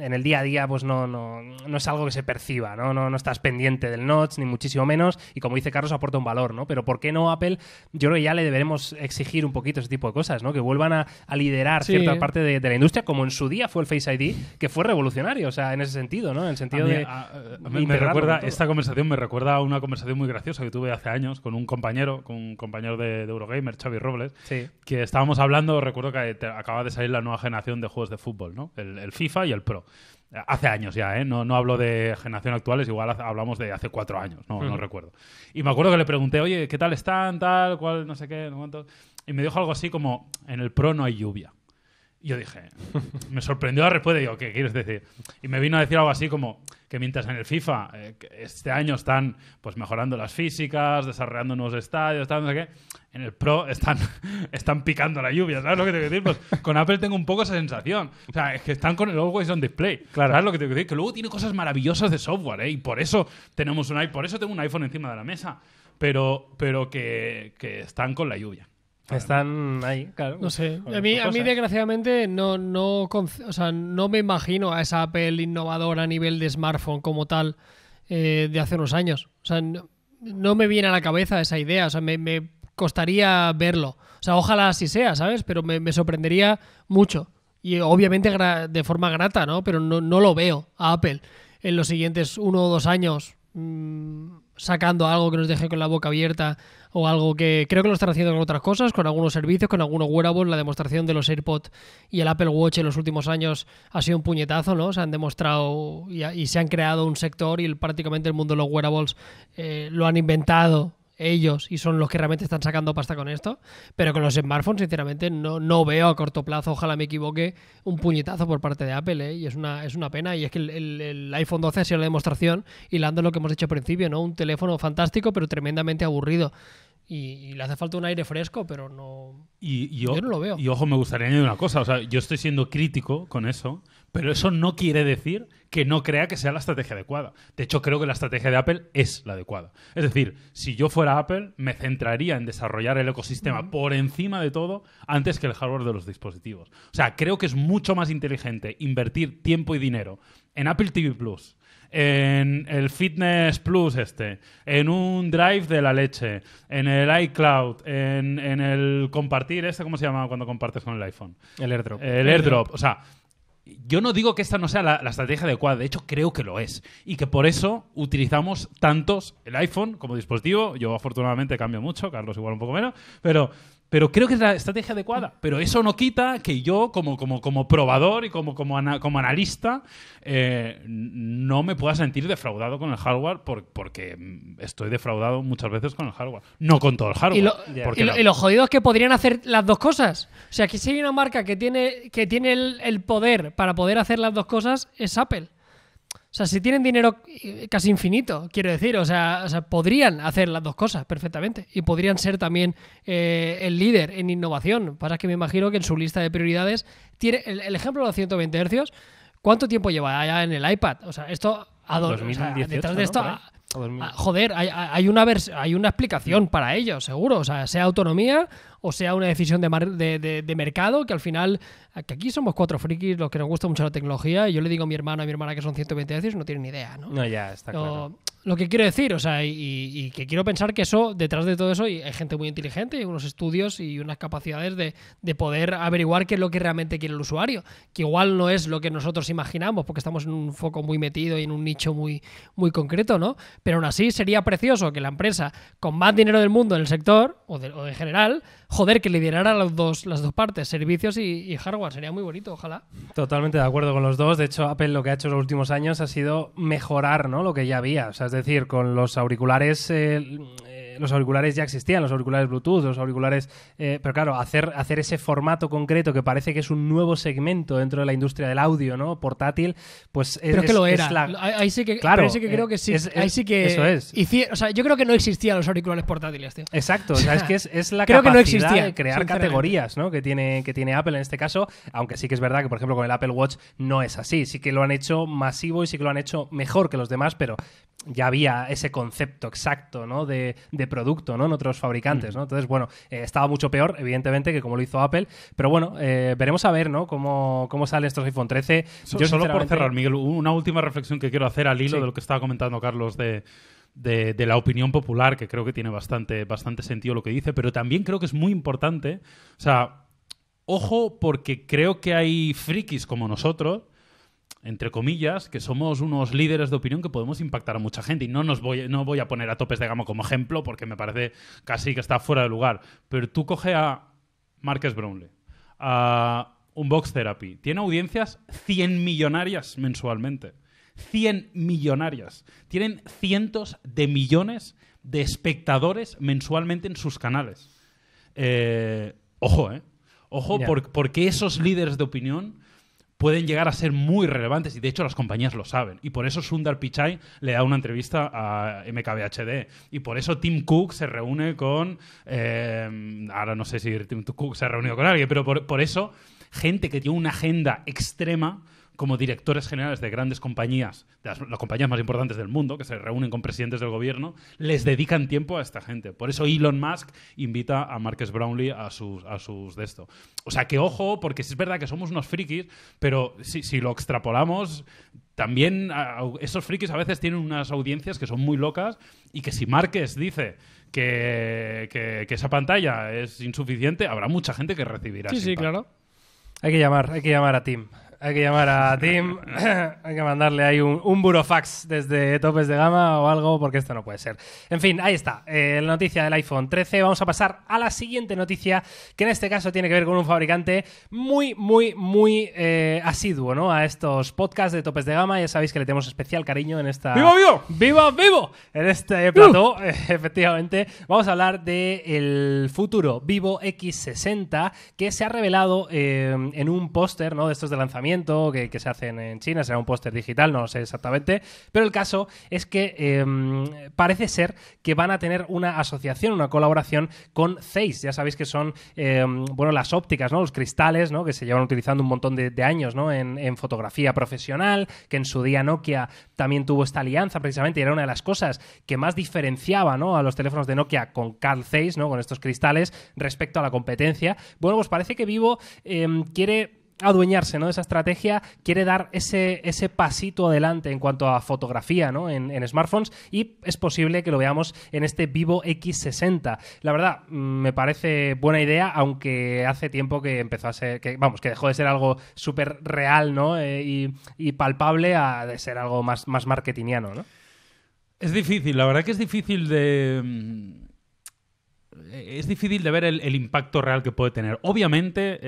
[SPEAKER 1] en el día a día pues no, no, es algo que se perciba, ¿no? ¿no? estás pendiente del notch, ni muchísimo menos, y como dice Carlos, aporta un valor, ¿no? Pero ¿por qué no Apple? Yo creo que ya le deberemos exigir un poquito ese tipo de cosas, ¿no? Que vuelvan a, liderar cierta parte de, la industria, como en su día fue el Face ID, que fue revolucionario, o sea, en ese sentido, ¿no? En el sentido de... me, recuerda, esta conversación me recuerda a una conversación muy graciosa que tuve hace
[SPEAKER 2] años con un compañero, con un compañero de, Eurogamer, Xavi Robles, que estábamos hablando, recuerdo que acaba de salir la nueva generación de juegos de fútbol, ¿no? el FIFA y el Pro. Hace años ya, ¿eh? No, hablo de generación actuales, igual hablamos de hace cuatro años, no, no recuerdo. Y me acuerdo que le pregunté, oye, ¿qué tal están? Tal, cual, no sé qué, no cuánto. Y me dijo algo así como, en el pro no hay lluvia yo dije, me sorprendió la respuesta, y digo, ¿qué quieres decir? Y me vino a decir algo así como que mientras en el FIFA eh, este año están pues mejorando las físicas, desarrollando nuevos estadios, en el Pro están, están picando la lluvia, ¿sabes lo que te quiero decir? Pues con Apple tengo un poco esa sensación. O sea, es que están con el Always on Display. Claro. ¿Sabes lo que te quiero decir? Que luego tiene cosas maravillosas de software, ¿eh? Y por eso tenemos un por eso tengo un iPhone encima de la mesa. Pero, pero que, que están con la lluvia. Están ahí, claro. No sé. A mí, a
[SPEAKER 3] desgraciadamente, no, no, no me imagino a esa Apple innovadora a nivel de smartphone como tal eh, de hace unos años. no, me viene a la cabeza esa idea. me, costaría verlo. O sea, ojalá así sea, ¿sabes? Pero me, sorprendería mucho. Y obviamente de forma grata, ¿no? Pero no, lo veo a Apple en los siguientes uno o dos años mm, sacando algo que nos deje con la boca abierta o algo que creo que lo están haciendo con otras cosas, con algunos servicios, con algunos wearables. La demostración de los AirPods y el Apple Watch en los últimos años ha sido un puñetazo, ¿no? Se han demostrado y, se han creado un sector y prácticamente el mundo de los wearables eh, lo han inventado ellos y son los que realmente están sacando pasta con esto, pero con los smartphones, sinceramente, no, no veo a corto plazo, ojalá me equivoque, un puñetazo por parte de Apple, ¿eh? y es una, es una pena, y es que el, iPhone 12 ha sido la demostración, hilando lo que hemos dicho al principio, ¿no? Un teléfono fantástico, pero tremendamente aburrido. Y, le hace falta un aire fresco, pero no.
[SPEAKER 2] Y, yo, no lo veo. Y ojo, me gustaría añadir una cosa. O sea, yo estoy siendo crítico con eso, pero eso no quiere decir que no crea que sea la estrategia adecuada. De hecho, creo que la estrategia de Apple es la adecuada. Es decir, si yo fuera Apple, me centraría en desarrollar el ecosistema por encima de todo antes que el hardware de los dispositivos. O sea, creo que es mucho más inteligente invertir tiempo y dinero en Apple TV Plus, en el Fitness Plus este, en un Drive de la leche, en el iCloud, en, el compartir este, ¿cómo se llama cuando compartes con el iPhone? El AirDrop. El AirDrop. O sea, yo no digo que esta no sea la, estrategia adecuada, de hecho creo que lo es. Y que por eso utilizamos tantos el iPhone como dispositivo. Yo afortunadamente cambio mucho, Carlos igual un poco menos, pero pero creo que es la estrategia adecuada. Pero eso no quita que yo, como, como, como probador y como, como, como analista, eh, no me pueda sentir defraudado con el hardware porque estoy defraudado muchas veces con el hardware. No con todo el hardware. Y lo,
[SPEAKER 3] jodido es que podrían hacer las dos cosas. O sea, que si hay una marca que tiene, que tiene el poder para poder hacer las dos cosas, es Apple. O sea, si tienen dinero eh, casi infinito, quiero decir, o sea, podrían hacer las dos cosas perfectamente y podrían ser también eh, el líder en innovación. Pasa que me imagino que en su lista de prioridades tiene el, ejemplo de los 120 Hz. ¿Cuánto tiempo lleva allá en el iPad? O sea, esto a dos, 2018, detrás de esto, joder, hay, una hay una explicación mm. para ello, seguro. O sea, sea autonomía o sea una decisión de mercado que al final que aquí somos cuatro frikis los que nos gusta mucho la tecnología y yo le digo a mi hermano y a mi hermana que son 120 y no tienen ni idea, ¿no? ya, está lo, claro. Lo que quiero decir, o sea, y, que quiero pensar que eso, detrás de todo eso, hay gente muy inteligente, y unos estudios y unas capacidades de, poder averiguar qué es lo que realmente quiere el usuario, que igual no es lo que nosotros imaginamos, porque estamos en un foco muy metido y en un nicho muy, muy concreto, ¿no? Pero aún así sería precioso que la empresa con más dinero del mundo en el sector, o, de, o en general, joder, que liderara las dos, las dos partes, servicios y hardware sería muy bonito, ojalá.
[SPEAKER 1] Totalmente de acuerdo con los dos. De hecho, Apple lo que ha hecho en los últimos años ha sido mejorar ¿no? lo que ya había. O sea, es decir, con los auriculares eh, los auriculares ya existían, los auriculares Bluetooth, los auriculares... Eh, pero claro, hacer, hacer ese formato concreto que parece que es un nuevo segmento dentro de la industria del audio, ¿no? Portátil, pues es... Pero es que lo era. Ahí sí que, claro, que creo que eh, sí. Eso es.
[SPEAKER 3] O sea, yo creo que no existían los auriculares portátiles, tío. Exacto, es que es, la capacidad que de crear categorías,
[SPEAKER 1] ¿no? Que tiene, que tiene Apple en este caso, aunque sí que es verdad que, por ejemplo, con el Apple Watch no es así. Sí que lo han hecho masivo y sí que lo han hecho mejor que los demás, pero ya había ese concepto exacto, ¿no? de producto, ¿no? En otros fabricantes, ¿no? Entonces, bueno, eh, estaba mucho peor, evidentemente, que como lo hizo Apple, pero bueno, eh, veremos a ver, ¿no? Cómo, cómo sale estos iPhone 13. Yo, solo por cerrar, Miguel, una última reflexión
[SPEAKER 2] que quiero hacer al hilo de lo que estaba comentando Carlos de... De, la opinión popular, que creo que tiene bastante, bastante sentido lo que dice, pero también creo que es muy importante, o sea, ojo porque creo que hay frikis como nosotros entre comillas, que somos unos líderes de opinión que podemos impactar a mucha gente. Y no, nos voy, no voy a poner a topes de gama como ejemplo porque me parece casi que está fuera de lugar. Pero tú coge a Marques Brownlee, a un Box Therapy. Tiene audiencias cien millonarias mensualmente. cien millonarias. Tienen cientos de millones de espectadores mensualmente en sus canales. Eh, ojo, ¿eh? Ojo, porque esos líderes de opinión pueden llegar a ser muy relevantes y de hecho las compañías lo saben. Y por eso Sundar Pichai le da una entrevista a MKBHD. Y por eso Tim Cook se reúne con... Eh, ahora no sé si Tim Cook se ha reunido con alguien, pero por, por eso gente que tiene una agenda extrema como directores generales de grandes compañías, de las, compañías más importantes del mundo, que se reúnen con presidentes del gobierno, les dedican tiempo a esta gente. Por eso Elon Musk invita a Marcus Brownlee a sus, a sus de esto. O sea, que ojo, porque si es verdad que somos unos frikis, pero si, lo extrapolamos, también esos frikis a veces tienen unas audiencias que son muy locas y que si Marques dice que, esa pantalla es insuficiente, habrá mucha gente que recibirá. Sí, sí, claro.
[SPEAKER 1] Hay que llamar, hay que llamar a Tim. Hay que llamar a Tim, hay que mandarle ahí un, un, burofax desde topes de gama o algo, porque esto no puede ser. En fin, ahí está, eh, la noticia del iPhone 13. Vamos a pasar a la siguiente noticia, que en este caso tiene que ver con un fabricante muy, muy, muy eh, asiduo, ¿no? A estos podcasts de topes de gama. Ya sabéis que le tenemos especial cariño en esta. ¡Vivo, vivo! ¡Vivo, vivo! En este ¡Uh! plato, efectivamente, vamos a hablar del el futuro Vivo X60 que se ha revelado eh, en un póster, ¿no? De estos de lanzamiento que, se hacen en China, será un póster digital, no lo sé exactamente, pero el caso es que em, parece ser que van a tener una asociación, una colaboración con Zeiss, ya sabéis que son, em, bueno, las ópticas, ¿no? Los cristales, ¿no? Que se llevan utilizando un montón de, años, En, fotografía profesional, que en su día Nokia también tuvo esta alianza precisamente, y era una de las cosas que más diferenciaba, A los teléfonos de Nokia con Carl Zeiss, ¿no? Con estos cristales respecto a la competencia. Bueno, pues parece que Vivo em, quiere adueñarse ¿no? de esa estrategia, quiere dar ese, ese pasito adelante en cuanto a fotografía en, smartphones y es posible que lo veamos en este Vivo X60. La verdad, mm, me parece buena idea, aunque hace tiempo que empezó a ser, vamos, que dejó de ser algo súper real ¿no? Eh, y, palpable a de ser algo más, más marketingiano. ¿no?
[SPEAKER 2] Es difícil, la verdad que es difícil de mm, es difícil de ver el, impacto real que puede tener. Obviamente,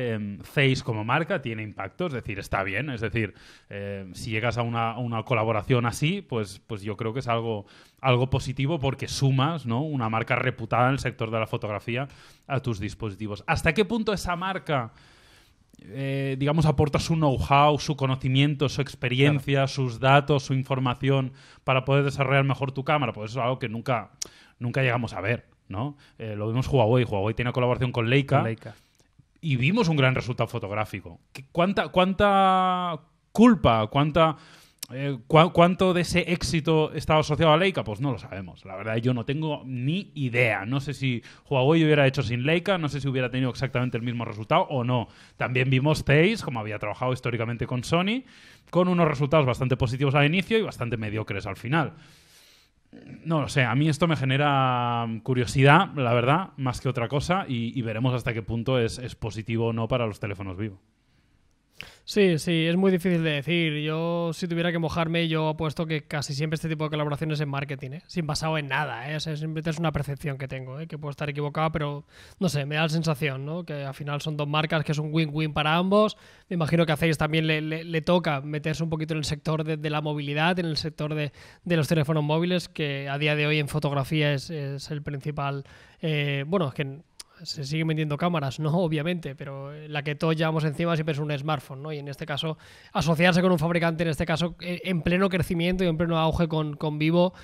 [SPEAKER 2] Face em, como marca tiene impacto, es decir, está bien. Es decir, em, si llegas a una, colaboración así, pues, pues yo creo que es algo, algo positivo porque sumas ¿no? una marca reputada en el sector de la fotografía a tus dispositivos. ¿Hasta qué punto esa marca... Eh, digamos, aporta su know-how, su conocimiento, su experiencia, sus datos, su información para poder desarrollar mejor tu cámara. Pues eso es algo que nunca, nunca llegamos a ver. ¿no? Eh, lo vimos Huawei, Huawei tiene colaboración con Leica, Y vimos un gran resultado fotográfico. ¿Cuánta, cuánta culpa, cuánta... Eh, ¿Cuánto de ese éxito estaba asociado a Leica? Pues no lo sabemos. La verdad, yo no tengo ni idea. No sé si Huawei hubiera hecho sin Leica, no sé si hubiera tenido exactamente el mismo resultado o no. También vimos Zeiss, como había trabajado históricamente con Sony, con unos resultados bastante positivos al inicio y bastante mediocres al final. No lo sé, a mí esto me genera mm, curiosidad, la verdad, más que otra cosa, y, veremos hasta qué punto es positivo o no para los teléfonos vivos.
[SPEAKER 3] Sí, sí, es muy difícil de decir. Yo, si tuviera que mojarme, yo apuesto que casi siempre este tipo de colaboraciones en marketing, ¿eh? sin basado en nada. ¿eh? O es una percepción que tengo, ¿eh? que puedo estar equivocada, pero no sé, me da la sensación ¿no? que al final son dos marcas que es un win-win para ambos. Me imagino que a Zeiss también le, toca meterse un poquito en el sector de, la movilidad, en el sector de, los teléfonos móviles, que a día de hoy en fotografía es, el principal. bueno, es que se siguen vendiendo cámaras, ¿no? Obviamente, pero eh, la que todos llevamos encima siempre es un smartphone, ¿no? Y en este caso, asociarse con un fabricante, en este caso, eh, en pleno crecimiento y en pleno auge con, con Vivo,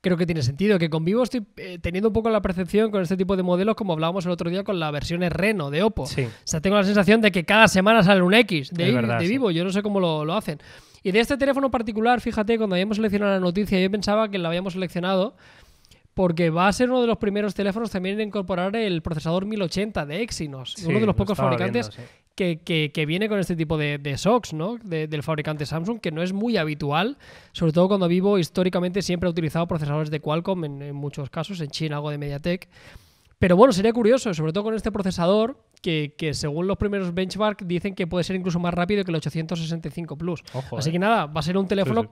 [SPEAKER 3] creo que tiene sentido. Que con Vivo estoy eh, teniendo un poco la percepción con este tipo de modelos, como hablábamos el otro día con la versión Reno de Oppo. Sí. O sea, tengo la sensación de que cada semana sale un X de, Vivo. Yo no sé cómo lo, lo hacen. Y de este teléfono particular, fíjate, cuando habíamos seleccionado la noticia, yo pensaba que la habíamos seleccionado porque va a ser uno de los primeros teléfonos también en incorporar el procesador 1080 de Exynos, uno de los pocos fabricantes que, que, viene con este tipo de, socks ¿no? del fabricante Samsung, que no es muy habitual, sobre todo cuando Vivo históricamente siempre he utilizado procesadores de Qualcomm en, muchos casos, en China algo de MediaTek. Pero bueno, sería curioso, sobre todo con este procesador, que, según los primeros benchmarks dicen que puede ser incluso más rápido que el 865 Plus. Así eh. que nada, va a ser un teléfono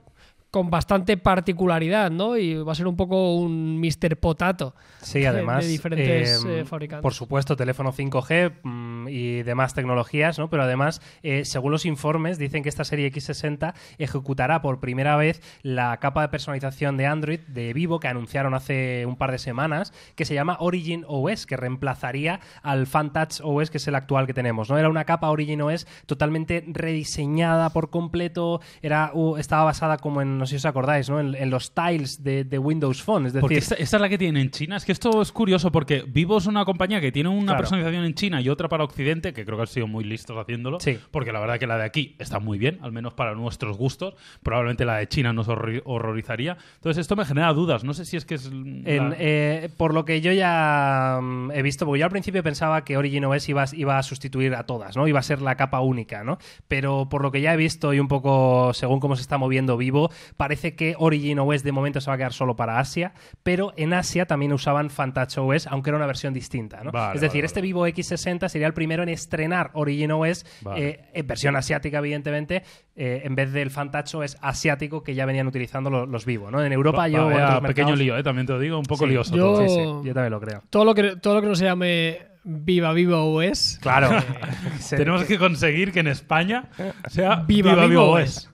[SPEAKER 3] con bastante particularidad, ¿no? Y va a ser un poco un Mr. Potato. Sí, además. De diferentes em, eh, fabricantes. Por
[SPEAKER 1] supuesto, teléfono 5G mm, y demás tecnologías, ¿no? Pero además, eh, según los informes, dicen que esta serie X60 ejecutará por primera vez la capa de personalización de Android de Vivo que anunciaron hace un par de semanas, que se llama Origin OS, que reemplazaría al Fantouch OS, que es el actual que tenemos, ¿no? Era una capa Origin OS totalmente rediseñada por completo, era, estaba basada como en no sé si os acordáis, ¿no? En, los tiles de, Windows Phone. Es decir, esta, es
[SPEAKER 2] la que tienen en China. Es que esto es curioso porque Vivo es una compañía que tiene una personalización en China y otra para Occidente, que creo que han sido muy listos haciéndolo. Sí. Porque la verdad que la de aquí está muy bien, al menos para nuestros gustos. Probablemente la de China nos horrorizaría. Entonces esto me genera dudas. No sé si es que es... Eh,
[SPEAKER 1] por lo que yo ya mm, he visto, porque yo al principio pensaba que Origin OS iba, iba a sustituir a todas, ¿no? Iba a ser la capa única, ¿no? Pero por lo que ya he visto y un poco según cómo se está moviendo Vivo, Parece que Origin OS de momento se va a quedar solo para Asia, pero en Asia también usaban Fantach OS, aunque era una versión distinta. es decir, este Vivo X60 sería el primero en estrenar Origin OS, eh, en versión asiática, evidentemente, eh, en vez del Fantach OS asiático que ya venían utilizando los, Vivo. ¿no? En Europa yo. pequeño lío, ¿eh? también te lo digo, un poco lioso. Yo, también lo creo.
[SPEAKER 3] Todo lo que, todo lo que no se llame Viva Viva OS. Claro. tenemos que conseguir que en España sea Viva Vivo OS.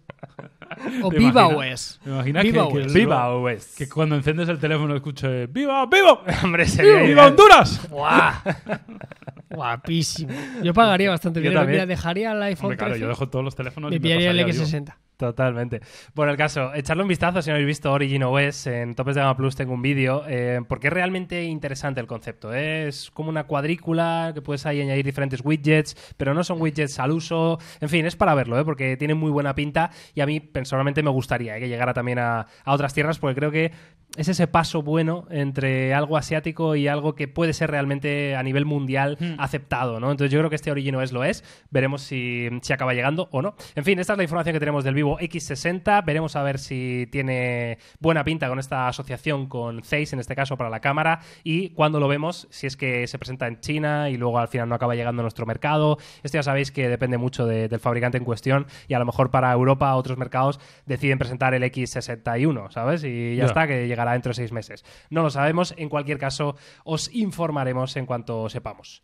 [SPEAKER 2] O Viva OS. Viva que, OS. Que, Viva OS. Que cuando encendes el teléfono escucho ¡Viva, vivo! ¡Hombre, sería ¡Viva, ¡Viva
[SPEAKER 3] Honduras! Guapísimo. Yo pagaría bastante yo dinero. Mira, dejaría el iPhone. Hombre, claro, 13, yo dejo todos los teléfonos. Me pillaría el X60.
[SPEAKER 1] Totalmente. Bueno, el caso, echarle un vistazo si no habéis visto Origin OS en Topes de Gama Plus, tengo un vídeo, eh, porque es realmente interesante el concepto. Eh. Es como una cuadrícula que puedes ahí añadir diferentes widgets, pero no son widgets al uso. En fin, es para verlo, eh, porque tiene muy buena pinta y a mí personalmente me gustaría que llegara también a, otras tierras, porque creo que es ese paso bueno entre algo asiático y algo que puede ser realmente a nivel mundial hmm. aceptado. ¿no? Entonces yo creo que este Origin OS lo es. Veremos si, si acaba llegando o no. En fin, esta es la información que tenemos del vivo X60. Veremos a ver si tiene buena pinta con esta asociación con Zeiss, en este caso para la cámara, y cuando lo vemos, si es que se presenta en China y luego al final no acaba llegando a nuestro mercado. Esto ya sabéis que depende mucho del fabricante en cuestión y a lo mejor para Europa, otros mercados deciden presentar el X61, ¿sabes? Y ya está, que llegará dentro de seis meses. No lo sabemos, en cualquier caso os informaremos en cuanto sepamos.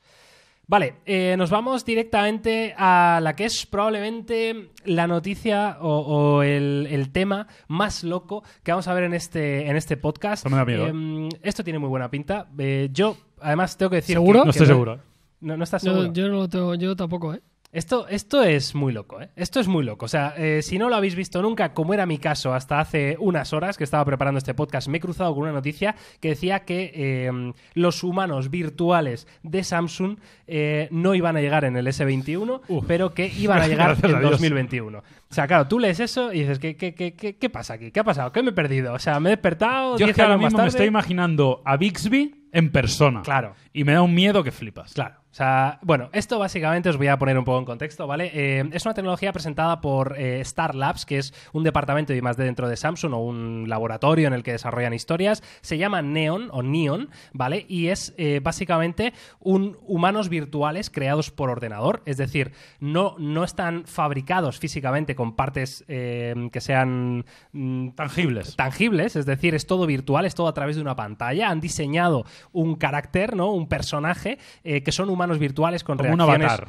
[SPEAKER 1] Vale, eh, nos vamos directamente a la que es probablemente la noticia o, el, tema más loco que vamos a ver en este, en este podcast. esto em, tiene muy buena pinta. Eh, yo, además, tengo que decir. ¿Seguro? no estoy seguro. ¿eh? No, no, estás seguro.
[SPEAKER 3] yo, no lo tengo, yo tampoco,
[SPEAKER 1] ¿eh? Esto, esto es muy loco, ¿eh? Esto es muy loco. O sea, eh, si no lo habéis visto nunca, como era mi caso hasta hace unas horas que estaba preparando este podcast, me he cruzado con una noticia que decía que em, los humanos virtuales de Samsung eh, no iban a llegar en el S21, pero que iban a llegar en 2021. O sea, claro, tú lees eso y dices, ¿qué, qué, pasa aquí? ¿Qué ha pasado? ¿Qué me he perdido? O sea, me he despertado. Yo es ahora mismo me estoy imaginando a Bixby en persona. Claro. Y me da un miedo que flipas. Claro bueno, esto básicamente os voy a poner un poco en contexto, ¿vale? Eh, es una tecnología presentada por eh, Star Labs, que es un departamento y más de dentro de Samsung o un laboratorio en el que desarrollan historias. Se llama Neon o Neon, ¿vale? Y es eh, básicamente un humanos virtuales creados por ordenador. Es decir, no, no están fabricados físicamente con partes que sean mm, tangibles. Tangibles, es decir, es todo virtual, es todo a través de una pantalla. Han diseñado un carácter, ¿no? Un personaje que son humanos humanos virtuales con como un avatar.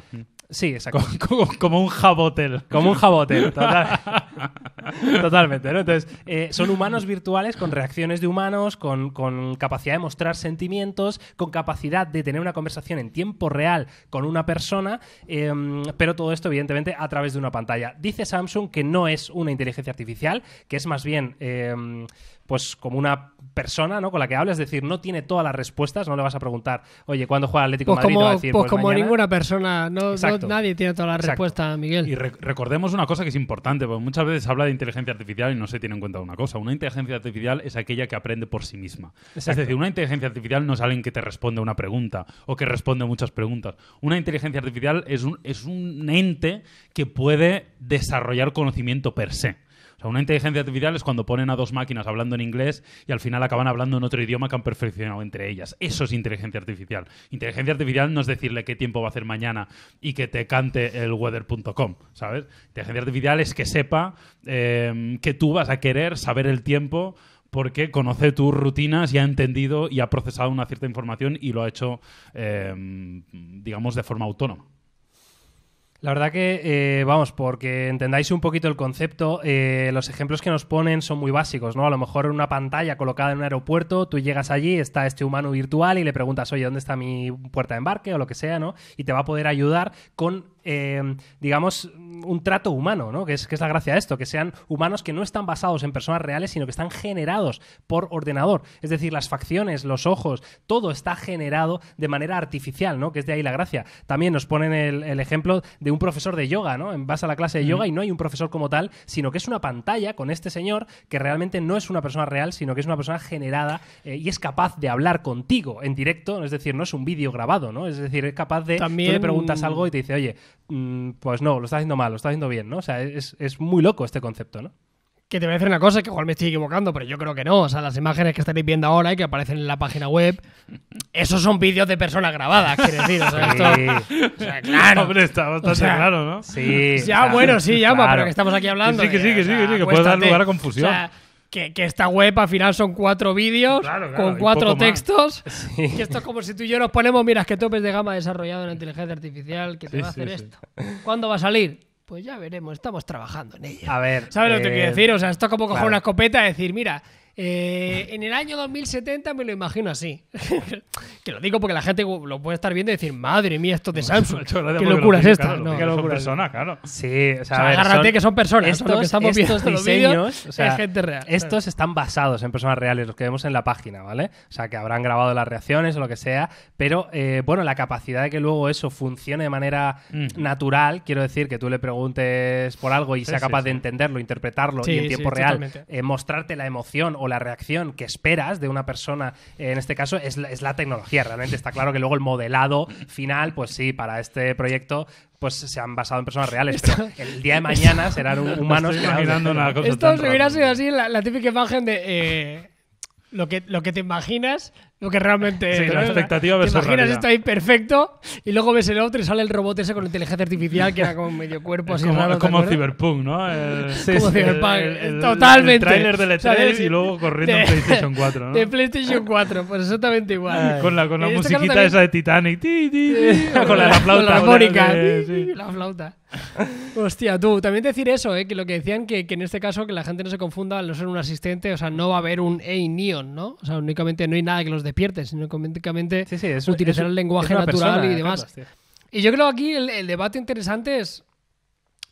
[SPEAKER 1] Sí, exacto. Como, un jabotel. Como un jabotel, totalmente. Entonces, eh, son humanos virtuales con reacciones de humanos, con, capacidad de mostrar sentimientos, con capacidad de tener una conversación en tiempo real con una persona, em, pero todo esto, evidentemente, a través de una pantalla. Dice Samsung que no es una inteligencia artificial, que es más bien... Em, pues como una persona con la que hables, es decir, no tiene todas las respuestas, no le vas a preguntar, oye, ¿cuándo juega Atlético de pues Madrid? Como, pues, pues, como ninguna
[SPEAKER 3] persona, nadie tiene todas las
[SPEAKER 2] respuestas, Miguel. Y recordemos una cosa que es importante, porque muchas veces se habla de inteligencia artificial y no se tiene en cuenta una cosa, una inteligencia artificial es aquella que aprende por sí misma. Es decir, una inteligencia artificial no es alguien que te responde una pregunta o que responde muchas preguntas. Una inteligencia artificial es un, es un ente que puede desarrollar conocimiento per se una inteligencia artificial es cuando ponen a dos máquinas hablando en inglés y al final acaban hablando en otro idioma que han perfeccionado entre ellas. Eso es inteligencia artificial. Inteligencia artificial no es decirle qué tiempo va a hacer mañana y que te cante el weather.com, ¿sabes? Inteligencia artificial es que sepa em, que tú vas a querer saber el tiempo porque conoce tus rutinas y ha entendido y ha procesado una cierta información y
[SPEAKER 1] lo ha hecho, em, digamos, de forma autónoma. La verdad que, eh, vamos, porque entendáis un poquito el concepto, eh, los ejemplos que nos ponen son muy básicos, ¿no? A lo mejor una pantalla colocada en un aeropuerto, tú llegas allí, está este humano virtual y le preguntas, oye, ¿dónde está mi puerta de embarque o lo que sea, ¿no? Y te va a poder ayudar con eh, digamos, un trato humano, ¿no? Que es, que es la gracia de esto, que sean humanos que no están basados en personas reales, sino que están generados por ordenador. Es decir, las facciones, los ojos, todo está generado de manera artificial, ¿no? Que es de ahí la gracia. También nos ponen el, ejemplo de un profesor de yoga, ¿no? En base a la clase de yoga y no hay un profesor como tal, sino que es una pantalla con este señor que realmente no es una persona real, sino que es una persona generada eh, y es capaz de hablar contigo en directo, es decir, no es un vídeo grabado, ¿no? Es decir, es capaz de... Tú le preguntas algo y te dice, oye, Mm, pues no, lo está haciendo mal, lo está haciendo bien, ¿no? O sea, es, es muy loco este concepto, ¿no?
[SPEAKER 3] Que te voy a decir una cosa, que igual me estoy equivocando, pero yo creo que no. O sea, las imágenes que estaréis viendo ahora y que aparecen en la página web, esos son vídeos de personas grabadas, quiero decir. O sea, esto, o sea claro. Hombre, está bastante ¿no?
[SPEAKER 1] Sí. Ya, bueno, sí, ya, pero que estamos aquí hablando. Sí, que sí, que sí, que, sí, que puede dar lugar a confusión. O sea,
[SPEAKER 3] que, esta web al final son cuatro vídeos con cuatro textos. Que esto es como si tú y yo nos ponemos, mira, es que topes de gama desarrollado en inteligencia artificial, que te va a hacer esto. ¿Cuándo va a salir? Pues ya veremos, estamos trabajando en ello. A ver. ¿Sabes lo que eh, quiero decir? O sea, esto es como coger una escopeta y decir, mira, eh, en el año 2070 me lo imagino así. que lo digo porque la gente lo puede estar viendo y decir, madre mía, esto de Samsung. qué locura es esta. no, qué locura. personas, claro. Sí, o sea, agárrate que son personas. Estos, que estamos viendo diseños, es gente real.
[SPEAKER 1] Estos están basados en personas reales, los que vemos en la página, ¿vale? O sea, que habrán grabado las reacciones o lo que sea. Pero, eh, bueno, la capacidad de que luego eso funcione de manera mm. natural, quiero decir, que tú le preguntes por algo y sea capaz de entenderlo, interpretarlo y en tiempo real eh, mostrarte la emoción la reacción que esperas de una persona, eh, en este caso, es la, tecnología. Realmente está claro que luego el modelado final, pues sí, para este proyecto pues se han basado en personas reales, el día de mañana serán humanos. Esto hubiera
[SPEAKER 3] sido así la, típica imagen de eh, lo, que, lo que te imaginas lo que realmente es. la expectativa imaginas esto ahí perfecto y luego ves el otro y sale el robot ese con inteligencia artificial que era como medio cuerpo así como, como Cyberpunk,
[SPEAKER 2] ¿no? El, como sí, totalmente. El trailer del E3 y luego corriendo en PlayStation 4, ¿no? De
[SPEAKER 3] PlayStation 4, pues exactamente igual. Con la, con la musiquita esa de Titanic. con la, flauta. Con la armónica. La flauta. Hostia, tú, también decir eso, ¿eh? que lo que decían que, que, en este caso que la gente no se confunda al no ser un asistente, o sea, no va a haber un Hey Neon, ¿no? O sea, únicamente no hay nada que los de pierde, sino que utilizar el lenguaje natural y demás. y yo creo que aquí el debate interesante es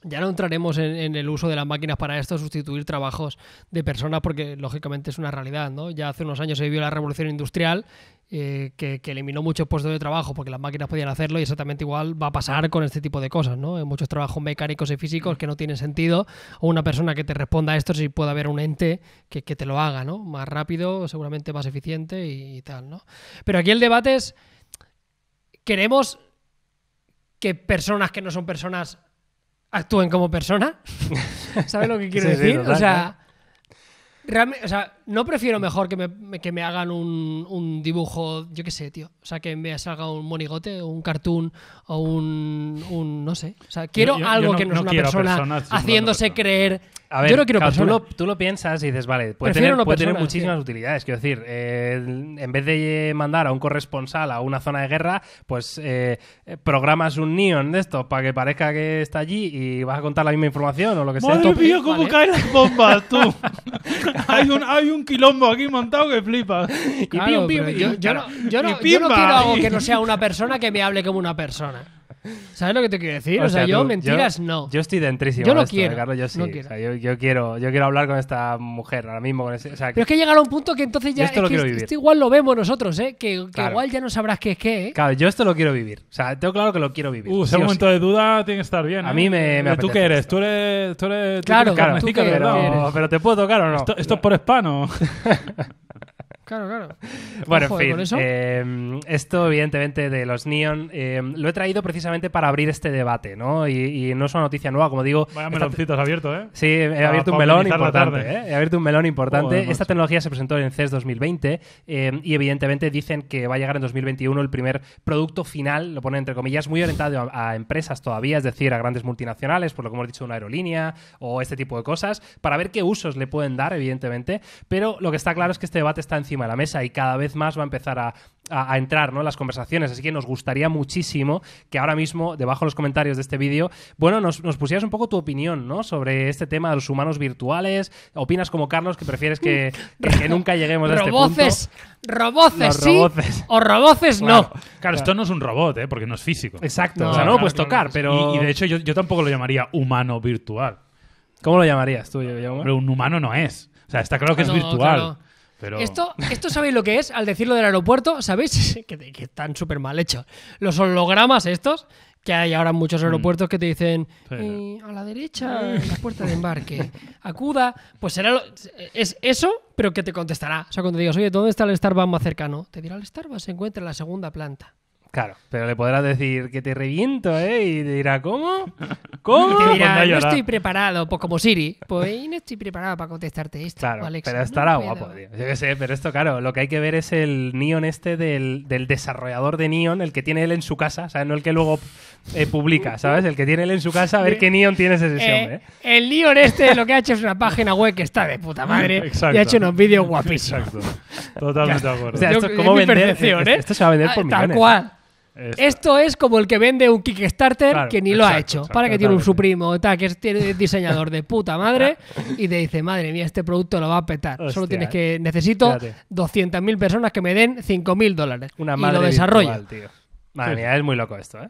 [SPEAKER 3] ya no entraremos en, el uso de las máquinas para esto, sustituir trabajos de personas, porque lógicamente es una realidad, ¿no? Ya hace unos años se vivió la revolución industrial, eh, que, eliminó muchos puestos de trabajo porque las máquinas podían hacerlo, y exactamente igual va a pasar con este tipo de cosas, ¿no? Hay muchos trabajos mecánicos y físicos que no tienen sentido, o una persona que te responda a esto, si puede haber un ente que, te lo haga, ¿no? Más rápido, seguramente más eficiente y, y tal, ¿no? Pero aquí el debate es, ¿queremos que personas que no son personas actúen como persona? ¿Sabes lo que quiero decir? o, sea, no prefiero mejor que me, hagan un, un, dibujo, yo qué sé, tío. O sea, que me salga un monigote o un cartoon o un, no sé. O sea, quiero algo que no, es una persona haciéndose
[SPEAKER 1] creer a ver, yo no quiero tú, lo, piensas y dices, vale, puede, tener, muchísimas utilidades. Quiero decir, eh, en vez de mandar a un corresponsal a una zona de guerra, pues eh, programas un neon de esto para que parezca que está allí y vas a contar la misma información o lo que sea. ¡Madre mía, cómo caen
[SPEAKER 3] las bombas,
[SPEAKER 1] tú! hay,
[SPEAKER 2] un, hay un quilombo aquí montado que flipa. Y pim, pim, yo, no, yo quiero
[SPEAKER 3] que no sea una persona que me hable como una persona. ¿Sabes lo que te quiero decir? O, sea, yo mentiras no. Yo
[SPEAKER 1] estoy dentrísimo. Yo no quiero. yo sí. quiero. yo, quiero. Yo quiero hablar con esta mujer ahora mismo. Pero es que
[SPEAKER 3] llegar a un punto que entonces ya. Esto, es lo que quiero vivir. esto igual lo vemos nosotros, ¿eh? Que, igual ya no sabrás qué es qué, ¿eh?
[SPEAKER 1] Claro, yo esto lo quiero vivir. O sea, tengo claro que lo quiero vivir. Uh, ese momento de duda tiene que estar bien. A mí ¿eh?
[SPEAKER 3] me. me ¿Tú qué
[SPEAKER 2] eres? ¿Tú eres.? claro, claro. Pero, te puedo tocar o no. Esto, es por
[SPEAKER 1] hispano.
[SPEAKER 3] Claro, claro. Bueno, en fin,
[SPEAKER 1] eh, esto evidentemente de los Neon eh, lo he traído precisamente para abrir este debate, ¿no? Y, no es una noticia nueva, como digo. Vaya meloncitos abierto, ¿eh? Sí, he abierto, un melón ¿eh? he abierto un melón importante. Esta tecnología se presentó en CES 2020 eh, y evidentemente dicen que va a llegar en 2021 el primer producto final, lo ponen entre comillas, muy orientado a empresas todavía, es decir, a grandes multinacionales, por lo que hemos dicho, una aerolínea o este tipo de cosas, para ver qué usos le pueden dar, evidentemente. Pero lo que está claro es que este debate está encima a la mesa y cada vez más va a empezar a, entrar ¿no? las conversaciones. Así que nos gustaría muchísimo que ahora mismo, debajo de los comentarios de este vídeo, bueno, nos, pusieras un poco tu opinión ¿no? sobre este tema de los humanos virtuales. ¿Opinas como Carlos que prefieres que, nunca lleguemos a este punto? Roboces, sí, o roboces no.
[SPEAKER 2] Claro, esto no es un robot, ¿eh? porque no es físico. Exacto, o sea, no lo puedes tocar, pero... Y, de hecho yo, tampoco lo llamaría humano virtual. ¿Cómo lo llamarías tú? Pero un humano no es. O sea, está claro que es virtual. Esto,
[SPEAKER 3] esto sabéis lo que es al decirlo del aeropuerto, ¿sabéis? que, están súper mal hechos. Los hologramas estos, que hay ahora muchos mm. aeropuertos que te dicen eh, a la derecha la puerta de embarque acuda pues será es eso pero que te contestará o sea cuando te digas oye dónde está el Starbucks más cercano te dirá el Starbucks se encuentra en la segunda planta
[SPEAKER 1] Claro, pero le podrás decir que te reviento, ¿eh? Y te dirá, ¿cómo? ¿Cómo? Y no estoy
[SPEAKER 3] preparado, pues como Siri, pues no estoy preparado para contestarte esto. Claro, pero estará guapo,
[SPEAKER 1] tío. Yo qué sé, pero esto, claro, lo que hay que ver es el Neon este del, del desarrollador de Neon, el que tiene él en su casa, o sea, no el que luego eh, publica, ¿sabes? El que tiene él en su casa, a ver qué Neon tiene ese sesión, eh, ¿eh?
[SPEAKER 3] El Neon este lo que ha hecho es una página web que está de puta madre Exacto. y ha
[SPEAKER 1] hecho unos vídeos guapísimos. Exacto, totalmente de acuerdo. O sea, esto, es como vender? ¿eh? Esto se va a vender ah, por millones.
[SPEAKER 3] Tal cual.
[SPEAKER 2] Esto
[SPEAKER 3] es como el que vende un Kickstarter que ni lo ha hecho. para que tiene un su primo que es diseñador de puta madre y te dice, madre mía, este producto lo va a petar. Solo tienes que. Eh. Necesito 200.000 personas que me den 5.000 dólares. Una madre y lo desarrolla. tío. Madre mía, es muy loco
[SPEAKER 1] esto, ¿eh?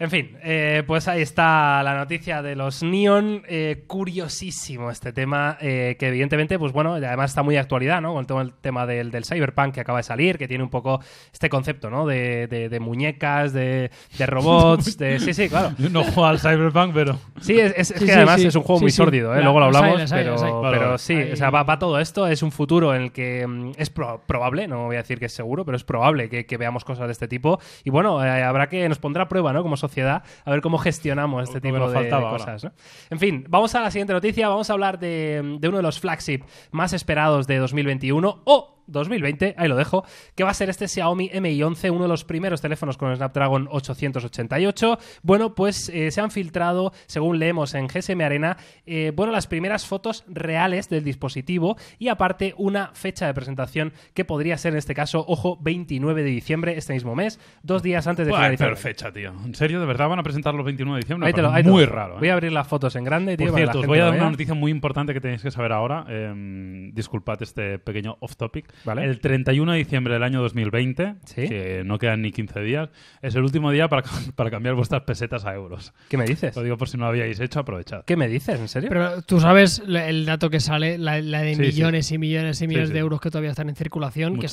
[SPEAKER 1] En fin, eh, pues ahí está la noticia de los Neon. Eh, curiosísimo este tema, eh, que evidentemente, pues bueno, además está muy de actualidad, ¿no? Con todo el tema del, Cyberpunk que acaba de salir, que tiene un poco este concepto, ¿no? De, de, muñecas, de, de, robots, de. Sí, sí, claro. no juego al Cyberpunk, pero. Sí, es, que además es un juego muy sórdido, ¿eh? Luego lo hablamos, pero, sí, o sea, va, todo esto. Es un futuro en el que mm, es probable, no voy a decir que es seguro, pero es probable que, veamos cosas de este tipo. Y bueno, habrá que. Nos pondrá a prueba, ¿no? Como sociedad, a ver cómo gestionamos este tipo de, cosas. En fin, vamos a la siguiente noticia, vamos a hablar de, de uno de los flagship más esperados de 2021 o 2020, ahí lo dejo, que va a ser este Xiaomi Mi11, uno de los primeros teléfonos con Snapdragon 888. Bueno, pues eh, se han filtrado, según leemos en GSM Arena, eh, bueno, las primeras fotos reales del dispositivo y aparte una fecha de presentación que podría ser en este caso, ojo, 29 de diciembre, este mismo mes, dos días antes de Buah, finalizar. Pero
[SPEAKER 2] fecha, tío. ¿En serio? ¿De verdad van a presentar los 29 de diciembre? muy raro. ¿eh?
[SPEAKER 1] Voy a abrir las fotos en grande, tío. Por cierto, os voy a dar una noticia
[SPEAKER 2] muy importante que tenéis que saber ahora. Em, disculpad este pequeño off-topic. El 31 de diciembre del año 2020, que no quedan ni 15 días, es el último día para, cambiar vuestras pesetas a euros. ¿Qué me dices? Lo digo por si no lo habíais hecho, aprovechado. ¿Qué me dices? ¿En serio?
[SPEAKER 3] Pero tú sabes el dato que sale, la, de millones y millones y millones de euros que todavía están en circulación, que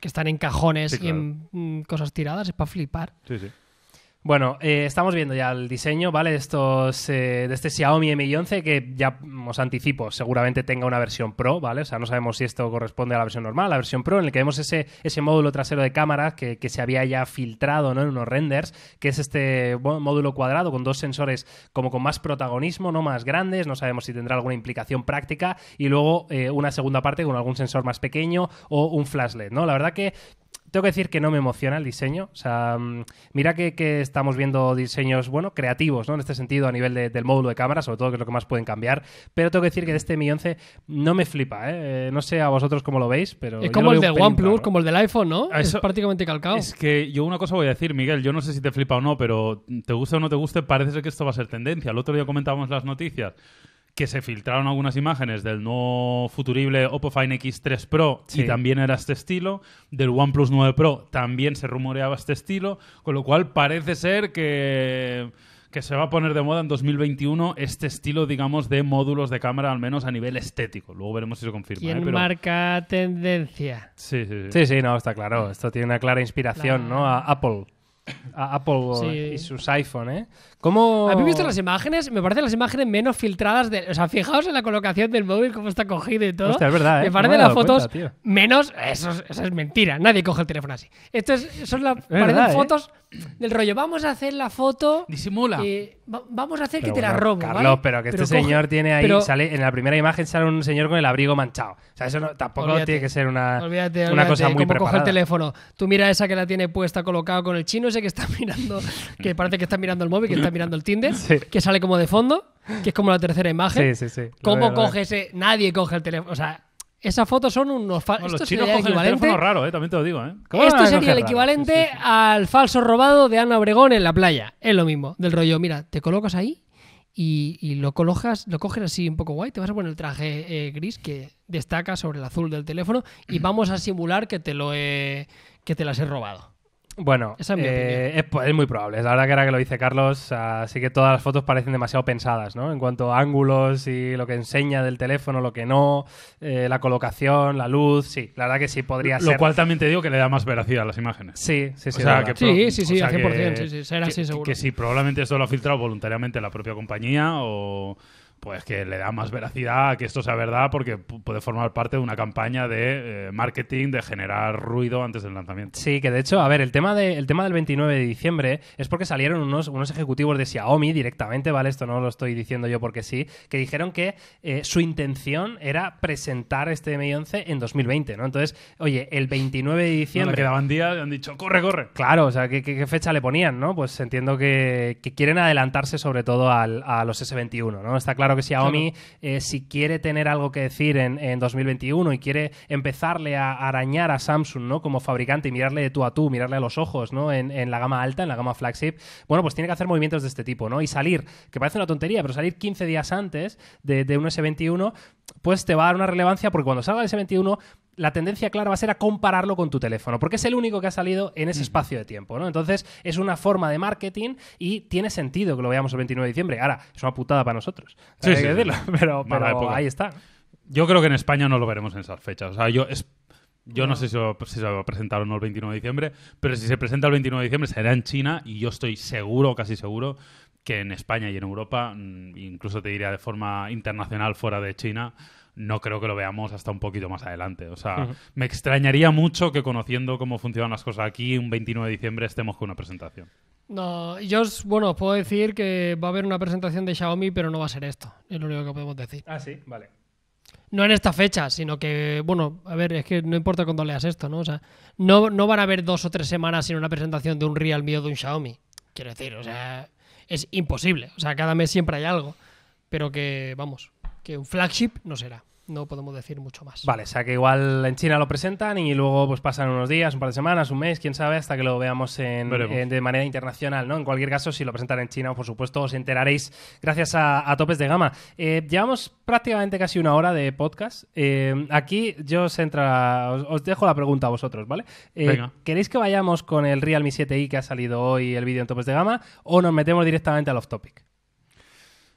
[SPEAKER 3] que están en cajones y en mm, cosas tiradas, es para flipar.
[SPEAKER 1] Sí, sí. Bueno, eh, estamos viendo ya el diseño, ¿vale? Estos, eh, de este Xiaomi Mi11 que ya os anticipo, seguramente tenga una versión Pro, ¿vale? O sea, no sabemos si esto corresponde a la versión normal, la versión Pro, en el que vemos ese, ese módulo trasero de cámara que, se había ya filtrado en unos renders, que es este módulo cuadrado con dos sensores como con más protagonismo, no más grandes, no sabemos si tendrá alguna implicación práctica, y luego eh, una segunda parte con algún sensor más pequeño o un flash LED, ¿no? La verdad que tengo que decir que no me emociona el diseño. O sea, mm, mira que, estamos viendo diseños, bueno, creativos, ¿no? En este sentido, a nivel del módulo de cámara, sobre todo, que es lo que más pueden cambiar. Pero tengo que decir que de este Mi 11 no me flipa, ¿eh? ¿eh? No sé a vosotros cómo lo veis, pero. Es como el del
[SPEAKER 3] OnePlus, como el del iPhone, ¿no? Ah, es prácticamente calcado. Es
[SPEAKER 2] que yo una cosa voy a decir, Miguel, yo no sé si te flipa o no, pero te gusta o no te guste, parece que esto va a ser tendencia. El otro día comentábamos las noticias que se filtraron algunas imágenes del no futurible Oppo Fine X3 Pro sí. también era este estilo, del OnePlus 9 Pro también se rumoreaba este estilo, con lo cual parece ser que, que se va a poner de moda en 2021 este estilo, digamos, de módulos de cámara, al menos a nivel estético. Luego veremos si se confirma.
[SPEAKER 3] ¿Quién ¿eh? marca tendencia?
[SPEAKER 1] Sí sí, sí no, está claro. Esto tiene una clara inspiración, ¿no? A Apple a Apple y sus iPhone, ¿eh? ¿Cómo...? ¿Habéis visto las
[SPEAKER 3] imágenes? Me parecen las imágenes menos filtradas de... O sea, fijaos en la colocación del móvil, cómo está cogido y todo. es verdad, ¿eh? Me parecen las fotos menos... Eso es, mentira, nadie coge el teléfono así. Esto son las... parecen ¿eh? fotos del rollo, vamos a hacer la foto... Disimula. vamos a hacer que te la robo, Carlos, pero que este señor tiene ahí...
[SPEAKER 1] Sale, en la primera imagen sale un señor con el abrigo manchado. O
[SPEAKER 3] sea, eso tampoco tiene que ser una, una cosa muy preparada. coge el teléfono. Tú mira esa que la tiene puesta colocada con el chino que está mirando, que parece que está mirando el móvil, que está mirando el Tinder, que sale como de fondo, que es como la tercera imagen. Sí, sí, sí. ¿Cómo coge ese? Nadie coge el teléfono. O sea, esas fotos son unos falsos. los chinos el teléfono raro, eh, también te lo digo. ¿eh? Esto sería el equivalente al falso robado de Ana Obregón en la playa. Es lo mismo, del rollo. Mira, te colocas ahí y, lo, colojas, lo coges así un poco guay. Te vas a poner el traje eh, gris que destaca sobre el azul del teléfono y vamos a simular que te, lo he, que te las he robado.
[SPEAKER 1] Bueno, es, eh, es, muy probable. La verdad que ahora que lo dice Carlos, así que todas las fotos parecen demasiado pensadas, ¿no? En cuanto a ángulos y lo que enseña del teléfono, lo que no, eh, la colocación, la luz, sí. La verdad que sí podría ser. Lo cual
[SPEAKER 2] también te digo que le da más veracidad a las imágenes. Sí, sí, sí. O sea, que sí, sí, sí, 100%. sí, sí, será así seguro. Que sí, probablemente eso lo ha filtrado voluntariamente la propia compañía o pues que le da más veracidad a que esto sea verdad porque puede formar
[SPEAKER 1] parte de una campaña de eh, marketing, de generar ruido antes del lanzamiento. Sí, que de hecho, a ver, el tema, de, el tema del 29 de diciembre es porque salieron unos, unos ejecutivos de Xiaomi directamente, ¿vale? Esto no lo estoy diciendo yo porque sí, que dijeron que eh, su intención era presentar este Mi 11 en 2020, ¿no? Entonces, oye, el 29 de diciembre... No, quedaban días han dicho, corre, corre. Claro, o sea, ¿qué, fecha le ponían, no? Pues entiendo que, quieren adelantarse sobre todo a los S21, ¿no? Está claro claro que Xiaomi, eh, si quiere tener algo que decir en, 2021 y quiere empezarle a arañar a Samsung, ¿no? Como fabricante y mirarle de tú a tú, mirarle a los ojos, ¿no? En, la gama alta, en la gama flagship, bueno, pues tiene que hacer movimientos de este tipo, ¿no? Y salir, que parece una tontería, pero salir 15 días antes de, un S21, pues te va a dar una relevancia porque cuando salga el S21 la tendencia clara va a ser a compararlo con tu teléfono, porque es el único que ha salido en ese espacio de tiempo, ¿no? Entonces, es una forma de marketing y tiene sentido que lo veamos el 29 de diciembre. Ahora, es una putada para nosotros. Sí, sí, pero, ahí está.
[SPEAKER 2] Yo creo que en España no lo veremos en esas fechas. O sea, yo es... Yo no. sé si, si, se va a presentar o no el 29 de diciembre, pero si se presenta el 29 de diciembre será en China y yo estoy seguro, casi seguro, que en España y en Europa, mm, incluso te diría de forma internacional fuera de China, no creo que lo veamos hasta un poquito más adelante. O sea, me extrañaría mucho que conociendo cómo funcionan las cosas aquí, un 29 de diciembre estemos con una presentación.
[SPEAKER 3] No, yo os, bueno, puedo decir que va a haber una presentación de Xiaomi, pero no va a ser esto. Es lo único que podemos decir. Ah, sí, vale. No en esta fecha, sino que, bueno, a ver, es que no importa cuándo leas esto, ¿no? O sea, no, no van a haber dos o tres semanas sin una presentación de un Realme o de un Xiaomi. Quiero decir, o sea, es imposible. O sea, cada mes siempre hay algo. Pero que, vamos, que un flagship no será. No podemos decir mucho más. Vale, o
[SPEAKER 1] sea que igual en China lo presentan y luego pues pasan unos días, un par de semanas, un mes, quién sabe, hasta que lo veamos de manera internacional, ¿no? En cualquier caso, si lo presentan en China, por supuesto, os enteraréis gracias a, Topes de Gama. Eh, llevamos prácticamente casi una hora de podcast. Eh, aquí yo os, entra, os, dejo la pregunta a vosotros, ¿vale? Eh, ¿Queréis que vayamos con el Realme 7i que ha salido hoy el vídeo en Topes de Gama o nos metemos directamente al off-topic?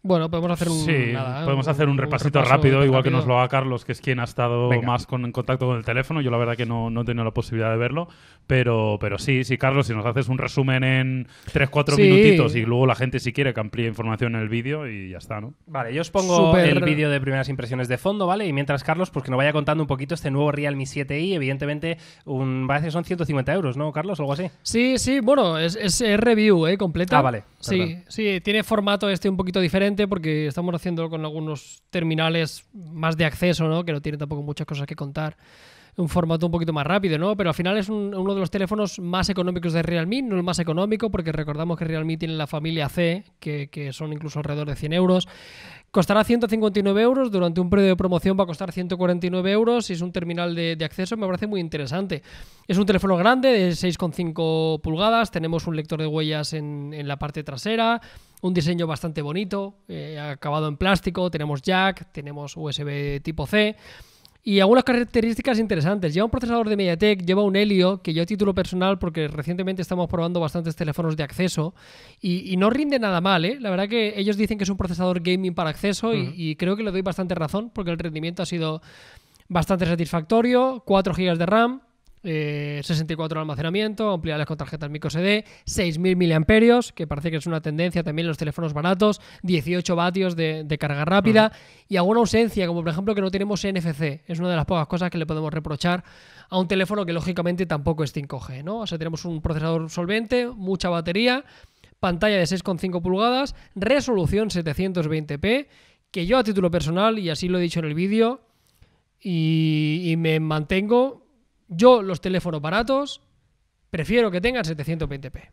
[SPEAKER 3] Bueno, podemos hacer un, ¿eh? podemos hacer un, repasito rápido, igual que nos lo haga
[SPEAKER 2] Carlos, que es quien ha estado más con, en contacto con el teléfono. Yo la verdad que no, no he tenido la posibilidad de verlo, pero, pero sí, sí, Carlos, si nos haces un resumen en 3-4 minutitos y luego la gente si quiere que amplíe información en el
[SPEAKER 1] vídeo y ya está, ¿no? Vale, yo os pongo el vídeo de primeras impresiones de fondo, ¿vale? Y mientras Carlos, pues que nos vaya contando un poquito este nuevo Realme 7i, evidentemente, un, parece que son 150 euros, ¿no, Carlos? Algo así.
[SPEAKER 3] Sí, sí, bueno, es, review, ¿eh? Completa. Ah, vale. Sí, sí, tiene formato este un poquito diferente porque estamos haciendo con algunos terminales más de acceso, ¿no? Que no tienen tampoco muchas cosas que contar. Un formato un poquito más rápido, ¿no? Pero al final es uno de los teléfonos más económicos de Realme, no el más económico, porque recordamos que Realme tiene la familia C, que, son incluso alrededor de 100 euros. Costará 159 euros, durante un periodo de promoción va a costar 149 euros y es un terminal de, acceso, me parece muy interesante. Es un teléfono grande de 6,5 pulgadas, tenemos un lector de huellas en, en la parte trasera, un diseño bastante bonito, eh, acabado en plástico, tenemos jack, tenemos USB tipo C y algunas características interesantes. Lleva un procesador de MediaTek, lleva un Helio, que yo a título personal, porque recientemente estamos probando bastantes teléfonos de acceso, y, no rinde nada mal, ¿eh? La verdad que ellos dicen que es un procesador gaming para acceso y, y, creo que le doy bastante razón, porque el rendimiento ha sido bastante satisfactorio, 4 GB de RAM. 64 eh, de almacenamiento, ampliables con tarjetas micro 6.000 mAh que parece que es una tendencia también en los teléfonos baratos, 18 vatios de, carga rápida y alguna ausencia, como por ejemplo que no tenemos NFC. Es una de las pocas cosas que le podemos reprochar a un teléfono que lógicamente tampoco es 5G, ¿no? O sea, tenemos un procesador solvente, mucha batería, pantalla de 6,5 pulgadas, resolución 720p, que yo a título personal, y así lo he dicho en el vídeo, y me mantengo yo los teléfonos baratos prefiero que tengan 720p.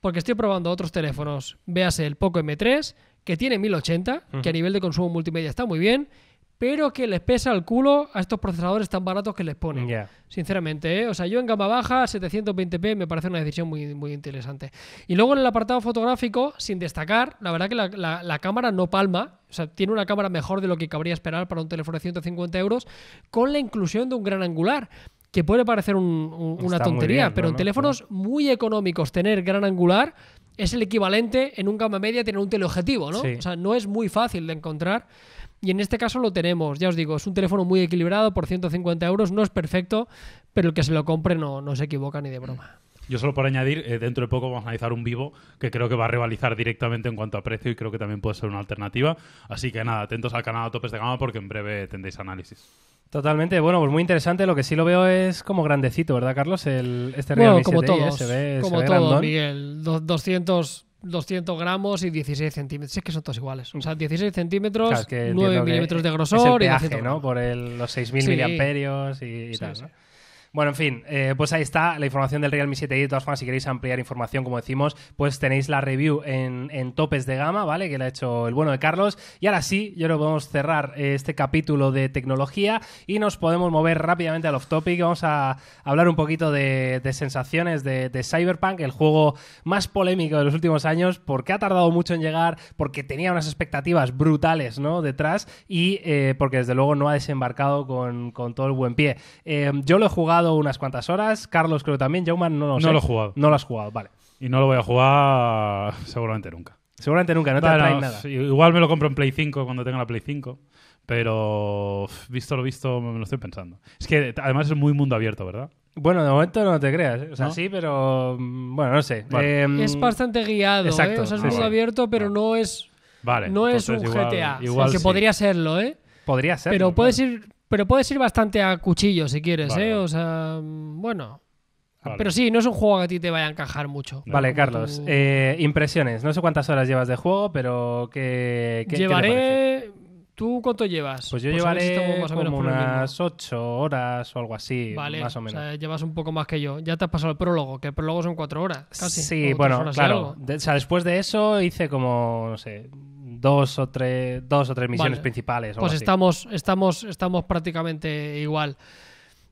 [SPEAKER 3] Porque estoy probando otros teléfonos, véase el Poco M3, que tiene 1080, que a nivel de consumo multimedia está muy bien, pero que les pesa el culo a estos procesadores tan baratos que les ponen. Sinceramente, ¿eh? o sea, yo en gama baja, 720p me parece una decisión muy, muy interesante. Y luego en el apartado fotográfico, sin destacar, la verdad que la, la, cámara no palma, o sea, tiene una cámara mejor de lo que cabría esperar para un teléfono de 150 euros, con la inclusión de un gran angular que puede parecer una tontería, pero en teléfonos muy económicos tener gran angular es el equivalente en un gama media tener un teleobjetivo, ¿no? O sea, no es muy fácil de encontrar. Y en este caso lo tenemos, ya os digo, es un teléfono muy equilibrado por 150 euros, no es perfecto, pero el que se lo compre no, no se equivoca ni de broma.
[SPEAKER 2] Yo solo por añadir, eh, dentro de poco vamos a analizar un vivo que creo que va a rivalizar directamente en cuanto a precio y creo que también puede ser una alternativa. Así que nada, atentos al canal a Topes de Gama porque en breve tendréis análisis.
[SPEAKER 1] Totalmente, bueno, pues muy interesante. Lo que sí lo veo es como grandecito, ¿verdad, Carlos? El, este como ¿eh? se ve, como todo,
[SPEAKER 3] Miguel. 200, gramos y 16 centímetros. es que son todos iguales. O sea, 16 centímetros, 9 milímetros de grosor. ¿no? Por los 6.000 miliamperios y, tal, ¿no?
[SPEAKER 1] Bueno, en fin, eh, pues ahí está la información del Realme 7i. De todas formas, si queréis ampliar información, como decimos, pues tenéis la review en, topes de gama, ¿vale? Que la ha hecho el bueno de Carlos. Y ahora sí, yo creo que podemos cerrar eh, este capítulo de tecnología y nos podemos mover rápidamente al off-topic. Vamos a hablar un poquito de, sensaciones de, Cyberpunk, el juego más polémico de los últimos años, porque ha tardado mucho en llegar, porque tenía unas expectativas brutales, ¿no? Detrás y eh, porque desde luego no ha desembarcado con, todo el buen pie. yo lo he jugado unas cuantas horas. Carlos creo también. Jauman no lo No lo he jugado. No lo has jugado, vale.
[SPEAKER 2] Y no lo voy a jugar seguramente nunca. Seguramente nunca, no te nada. Igual me lo compro en Play 5 cuando tenga la Play 5. Pero visto lo visto, me lo estoy pensando. Es que además es muy mundo abierto, ¿verdad?
[SPEAKER 1] Bueno, de momento no te creas. ¿eh? O sea, sí, pero. Mm, bueno, no sé. Em, es
[SPEAKER 3] bastante guiado, es ¿eh? mundo abierto, pero no es, no es un GTA. igual que podría serlo, ¿eh? Podría ser. Pero puedes ir pero puedes ir bastante a cuchillo si quieres, ¿eh? O sea, mm, bueno. Pero sí, no es un juego que a ti te vaya a encajar mucho. Vale, Carlos,
[SPEAKER 1] eh, impresiones. No sé cuántas horas llevas de juego, pero ¿qué, Llevaré...
[SPEAKER 3] ¿Tú cuánto llevas? Pues yo pues llevaré más como unas
[SPEAKER 1] ocho horas o algo así, vale, más o menos.
[SPEAKER 3] O sea, llevas un poco más que yo. Ya te has pasado el prólogo, que el prólogo son cuatro horas, Sí, bueno, claro.
[SPEAKER 1] o sea, después de eso hice como, no sé, dos o tres, dos o tres misiones principales. pues
[SPEAKER 3] estamos, estamos, estamos prácticamente igual.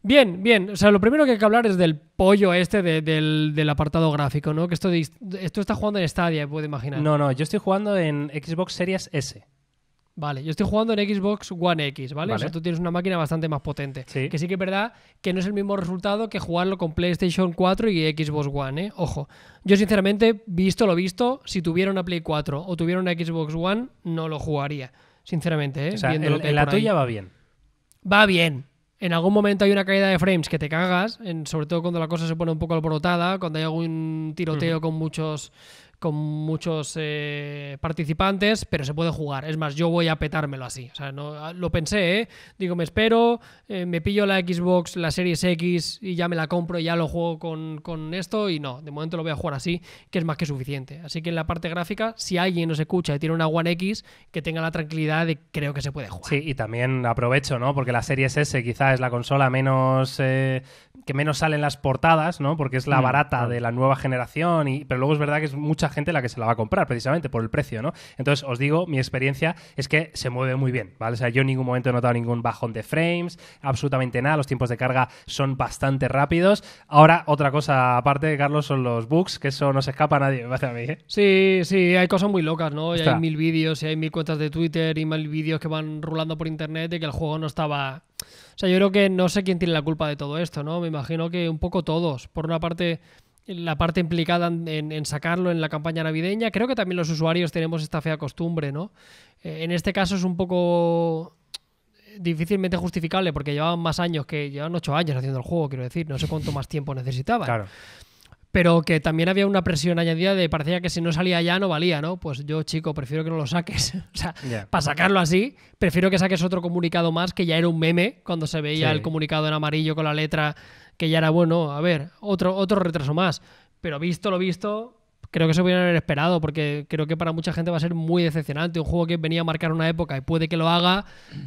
[SPEAKER 3] Bien, bien. O sea, lo primero que hay que hablar es del pollo este del, del, apartado gráfico, ¿no? Que esto, esto está jugando en Stadia, puedo imaginar. No, no, yo estoy jugando en Xbox Series S. Vale, yo estoy jugando en Xbox One X, ¿vale? O sea, tú tienes una máquina bastante más potente. Que sí que es verdad que no es el mismo resultado que jugarlo con PlayStation 4 y Xbox One, ¿eh? Ojo. Yo, sinceramente, visto lo visto, si tuviera una Play 4 o tuviera una Xbox One, no lo jugaría. Sinceramente, ¿eh? O que la tuya va bien. Va bien. En algún momento hay una caída de frames que te cagas, sobre todo cuando la cosa se pone un poco alborotada, cuando hay algún tiroteo con muchos con muchos eh, participantes, pero se puede jugar. Es más, yo voy a petármelo así. O sea, no, lo pensé, ¿eh? Digo, me espero, eh, me pillo la Xbox, la Series X y ya me la compro y ya lo juego con, esto. Y no, de momento lo voy a jugar así, que es más que suficiente. Así que en la parte gráfica, si alguien nos escucha y tiene una One X, que tenga la tranquilidad de creo que se puede jugar.
[SPEAKER 1] Sí, y también aprovecho, ¿no? Porque la Series S quizá es la consola menos que menos salen las portadas, ¿no? Porque es la mm, barata de la nueva generación. Y, pero luego es verdad que es mucha gente la que se la va a comprar, precisamente por el precio, ¿no? Entonces, os digo, mi experiencia es que se mueve muy bien, ¿vale? O sea, yo en ningún momento he notado ningún bajón de frames, absolutamente nada, los tiempos de carga son bastante rápidos. Ahora, otra cosa aparte, Carlos, son los bugs, que eso no se escapa a nadie, me a mí, ¿eh?
[SPEAKER 3] Sí, sí, hay cosas muy locas, ¿no? Y hay mil vídeos, y hay mil cuentas de Twitter, y mil vídeos que van rulando por internet de que el juego no estaba... O sea, yo creo que no sé quién tiene la culpa de todo esto, ¿no? Me imagino que un poco todos. Por una parte la parte implicada en, sacarlo en la campaña navideña. Creo que también los usuarios tenemos esta fea costumbre, ¿no? Eh, en este caso es un poco difícilmente justificable porque llevaban más años que llevaban ocho años haciendo el juego, quiero decir, no sé cuánto más tiempo necesitaban. Claro. Pero que también había una presión añadida de parecía que si no salía ya no valía, ¿no? Pues yo, chico, prefiero que no lo saques. o sea, para sacarlo así, prefiero que saques otro comunicado más que ya era un meme cuando se veía el comunicado en amarillo con la letra que ya era bueno, a ver, otro, otro retraso más. Pero visto lo visto, creo que se a haber esperado, porque creo que para mucha gente va a ser muy decepcionante. Un juego que venía a marcar una época y puede que lo haga,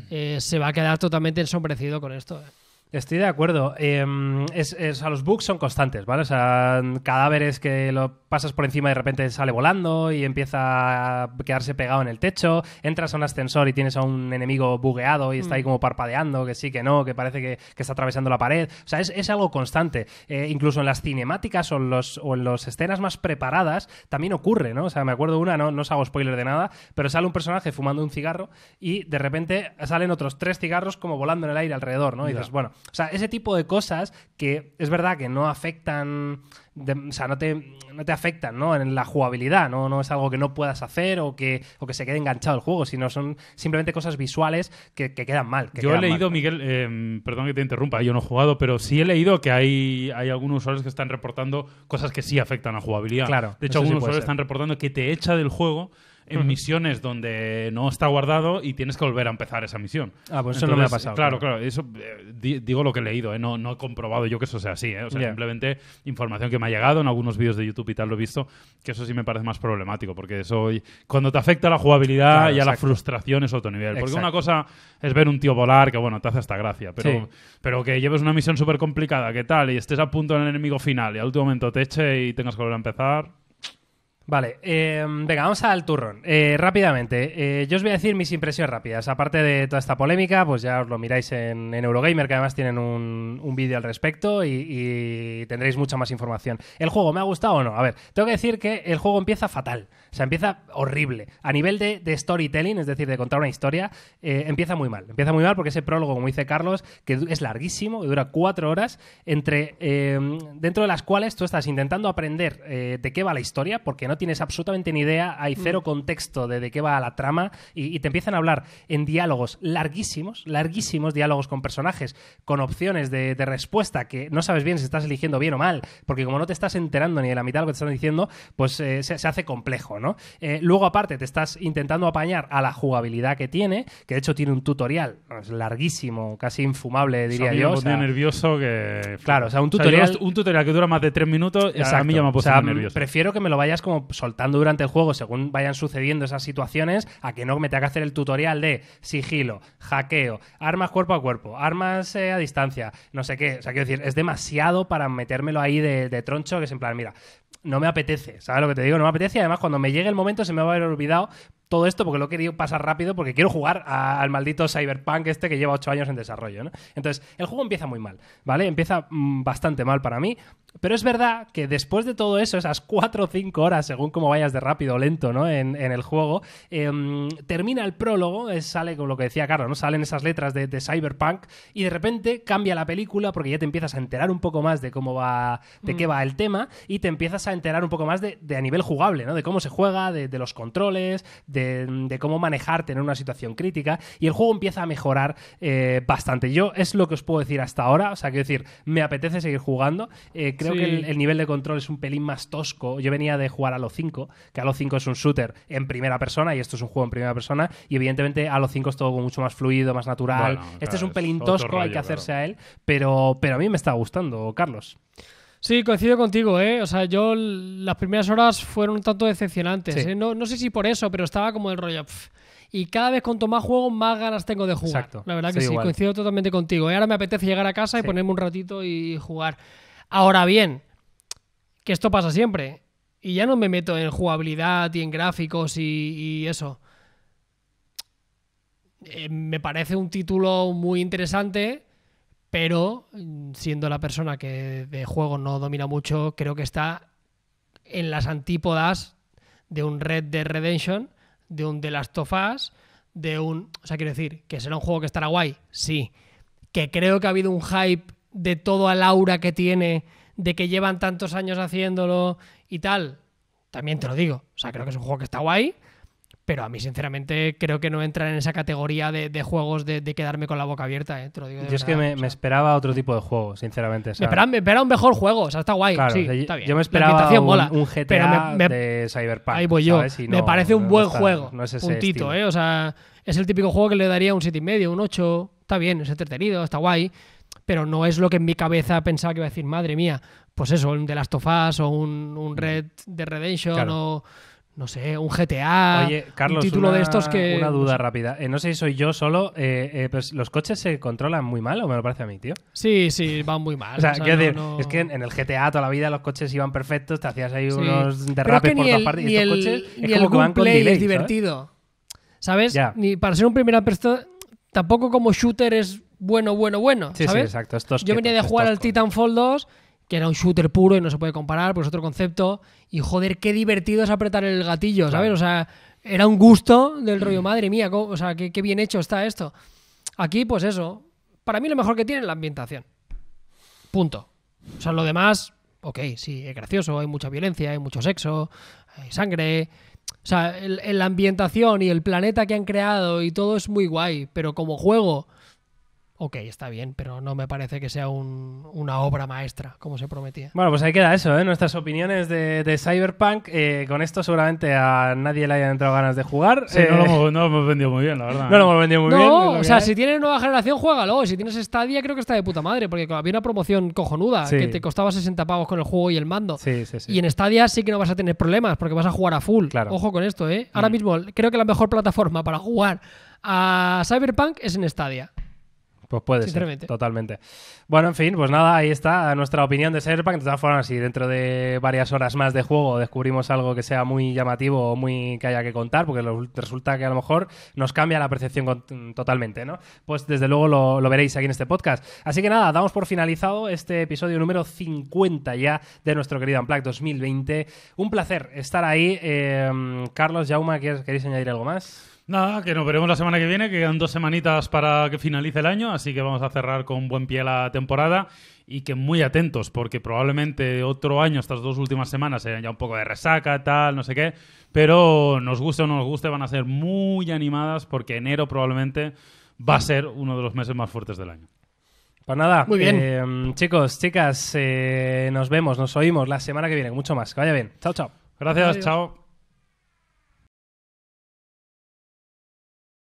[SPEAKER 3] eh, se va a quedar totalmente ensombrecido con esto. Eh.
[SPEAKER 1] Estoy de acuerdo. Em, es, a los bugs son constantes, ¿vale? O sea, cadáveres que lo pasas por encima y de repente sale volando y empieza a quedarse pegado en el techo. Entras a un ascensor y tienes a un enemigo bugueado y está ahí mm. como parpadeando, que sí, que no, que parece que, está atravesando la pared. O sea, es, algo constante. Eh, incluso en las cinemáticas o en, los, o en las escenas más preparadas también ocurre, ¿no? O sea, me acuerdo una, no, no os hago spoiler de nada, pero sale un personaje fumando un cigarro y de repente salen otros tres cigarros como volando en el aire alrededor, ¿no? Y dices, bueno. O sea, ese tipo de cosas que es verdad que no afectan, o sea, no te, no te afectan, ¿no? En la jugabilidad, ¿no? No es algo que no puedas hacer o que, o que se quede enganchado el juego, sino son simplemente cosas visuales que, que quedan mal. yo he leído,
[SPEAKER 2] Miguel, em, perdón que te interrumpa, yo no he jugado, pero sí he leído que hay, hay algunos usuarios que están reportando cosas que sí afectan a jugabilidad. De hecho, algunos usuarios están reportando que te echa del juego en misiones donde no está guardado y tienes que volver a empezar esa misión. Ah, pues eso no me ha pasado. Claro, claro, eso eh, digo lo que he leído, eh, no, he comprobado yo que eso sea así. ¿eh? O sea, simplemente información que me ha llegado en algunos vídeos de YouTube y tal, lo he visto, que eso sí me parece más problemático, porque eso cuando te afecta a la jugabilidad y a la frustración es otro nivel. Porque una cosa es ver un tío volar, que bueno, te hace hasta gracia, pero, pero que lleves una misión súper complicada, que tal, y estés a punto del enemigo final y al último momento te eche y
[SPEAKER 1] tengas que volver a empezar. Vale, em, venga, vamos al turrón. Eh, rápidamente, eh, yo os voy a decir mis impresiones rápidas. Aparte de toda esta polémica, pues ya os lo miráis en, Eurogamer, que además tienen un, vídeo al respecto y, tendréis mucha más información. ¿El juego me ha gustado o no? A ver, tengo que decir que el juego empieza fatal. O sea, empieza horrible. A nivel de, storytelling, es decir, de contar una historia, eh, empieza muy mal. Empieza muy mal porque ese prólogo, como dice Carlos, que es larguísimo, que dura cuatro horas, entre, em, dentro de las cuales tú estás intentando aprender eh, de qué va la historia, porque no tienes absolutamente ni idea, hay mm. cero contexto de, de qué va la trama, y, te empiezan a hablar en diálogos larguísimos, larguísimos diálogos con personajes, con opciones de, respuesta que no sabes bien si estás eligiendo bien o mal, porque como no te estás enterando ni de la mitad de lo que te están diciendo, pues eh, se hace complejo. Eh, luego, aparte, te estás intentando apañar a la jugabilidad que tiene, que de hecho tiene un tutorial larguísimo, casi infumable, diría yo.
[SPEAKER 2] nervioso que. Claro, o sea, un tutorial.
[SPEAKER 1] un tutorial que dura más de tres minutos, a mí ya me Prefiero que me lo vayas como soltando durante el juego según vayan sucediendo esas situaciones, a que no me tenga que hacer el tutorial de sigilo, hackeo, armas cuerpo a cuerpo, armas eh, a distancia, no sé qué. O sea, quiero decir, es demasiado para metérmelo ahí de troncho, que es en plan, mira, no me apetece, ¿sabes lo que te digo? No me apetece y además cuando me llegue el momento se me va a haber olvidado todo esto porque lo he querido pasar rápido porque quiero jugar al maldito Cyberpunk este que lleva 8 años en desarrollo, ¿no? Entonces, el juego empieza muy mal, ¿vale? Empieza mm, bastante mal para mí, pero es verdad que después de todo eso, esas 4 o 5 horas, según cómo vayas de rápido o lento, ¿no? En, el juego, em, termina el prólogo, sale con lo que decía Carlos, ¿no? Salen esas letras de, Cyberpunk y de repente cambia la película porque ya te empiezas a enterar un poco más de cómo va, de qué mm. va el tema y te empiezas a enterar un poco más de, a nivel jugable, ¿no? De cómo se juega, de, de los controles, de de, cómo manejarte en una situación crítica y el juego empieza a mejorar eh, bastante. Yo es lo que os puedo decir hasta ahora, o sea, quiero decir, me apetece seguir jugando, eh, creo que el, nivel de control es un pelín más tosco, yo venía de jugar a los 5, que a los 5 es un shooter en primera persona y esto es un juego en primera persona y evidentemente a los 5 es todo mucho más fluido, más natural, este es un pelín tosco, hay que hacerse a él, pero, pero a mí me está gustando, Carlos.
[SPEAKER 3] Sí, coincido contigo, ¿eh? O sea, yo las primeras horas fueron un tanto decepcionantes. ¿eh? No, sé si por eso, pero estaba como el rollo. Y cada vez cuanto más juego, más ganas tengo de jugar. La verdad que sí, coincido totalmente contigo. Y ¿eh? Ahora me apetece llegar a casa y ponerme un ratito y jugar. Ahora bien, que esto pasa siempre. Y ya no me meto en jugabilidad y en gráficos y, eso. Eh, me parece un título muy interesante pero mm, siendo la persona que de juego no domina mucho, creo que está en las antípodas de un Red Dead Redemption, de un The Last of Us, de un... O sea, quiero decir, que será un juego que estará guay, sí. Que creo que ha habido un hype de todo al aura que tiene, de que llevan tantos años haciéndolo y tal. También te lo digo. O sea, creo que es un juego que está guay pero a mí, sinceramente, creo que no entra en esa categoría de, juegos de, quedarme con la boca abierta. ¿eh? yo es que
[SPEAKER 1] me, esperaba otro tipo de juego, sinceramente. me,
[SPEAKER 3] esperaba, un mejor juego, o sea, está guay. yo, me esperaba un, un, GTA de Cyberpunk. Ahí voy yo. me parece un buen juego. No es ese puntito, ¿eh? O sea, es el típico juego que le daría un medio un 8. Está bien, es entretenido, está guay. Pero no es lo que en mi cabeza pensaba que iba a decir, madre mía, pues eso, un The Last of Us o un, mm. Red de Redemption o no sé, un GTA, Oye, Carlos, título una, de estos que... Una duda rápida.
[SPEAKER 1] Eh, no sé si soy yo solo, eh, eh, pues los coches se controlan muy mal, o me lo parece a mí, tío. Sí, sí, van muy mal. es que en, el GTA toda la vida los coches iban perfectos, te hacías
[SPEAKER 3] ahí unos derrapes por todas partes, y estos coches es como que van es divertido. ¿Sabes? Ni para ser un primer persona, tampoco como shooter es bueno, bueno, bueno, sí, Sí, exacto. yo venía de jugar al Titanfall 2 que era un shooter puro y no se puede comparar, pues otro concepto. Y joder, qué divertido es apretar el gatillo, ¿sabes? O sea, era un gusto del rollo, mm. madre mía, o sea, qué, bien hecho está esto. Aquí, pues eso, para mí lo mejor que tiene es la ambientación. Punto. O sea, lo demás, ok, sí, es gracioso, hay mucha violencia, hay mucho sexo, hay sangre. O sea, la ambientación y el planeta que han creado y todo es muy guay, pero como juego ok, está bien, pero no me parece que sea una obra maestra, como se prometía.
[SPEAKER 1] Bueno, pues ahí queda eso, ¿eh? nuestras opiniones de, Cyberpunk. Eh, con esto seguramente a nadie le hayan entrado ganas de jugar. Eh, no, lo hemos, vendido muy bien, la verdad. No lo hemos vendido muy bien. No, o sea, si
[SPEAKER 3] tienes nueva generación, juégalo. Si tienes Stadia, creo que está de puta madre, porque había una promoción cojonuda que te costaba 60 pavos con el juego y el mando. Sí, sí, sí. Y en Stadia sí que no vas a tener problemas, porque vas a jugar a full. Ojo con esto, ¿eh? Ahora mm. mismo creo que la mejor plataforma para jugar a Cyberpunk es en Stadia.
[SPEAKER 1] Pues puede ser, totalmente. Bueno, en fin, pues nada, ahí está nuestra opinión de Serpac. De todas formas, si dentro de varias horas más de juego descubrimos algo que sea muy llamativo o muy que haya que contar, porque resulta que a lo mejor nos cambia la percepción mm, totalmente, ¿no? Pues desde luego lo, veréis aquí en este podcast. Así que nada, damos por finalizado este episodio número 50 ya de nuestro querido Amplac 2020. Un placer estar ahí. Eh, mm, Carlos, Jauma, ¿queréis añadir algo más?
[SPEAKER 2] Nada, que nos veremos la semana que viene, que quedan dos semanitas para que finalice el año, así que vamos a cerrar con buen pie la temporada y que muy atentos, porque probablemente otro año, estas dos últimas semanas, sean ya un poco de resaca, tal, no sé qué, pero nos guste o no nos guste, van a ser muy animadas porque enero probablemente va a ser uno de los meses más fuertes del año.
[SPEAKER 1] Pues nada, muy bien. Eh, chicos, chicas, eh, nos vemos, nos oímos la semana que viene, mucho más. Que vaya bien. Chao, chao. Gracias, chao.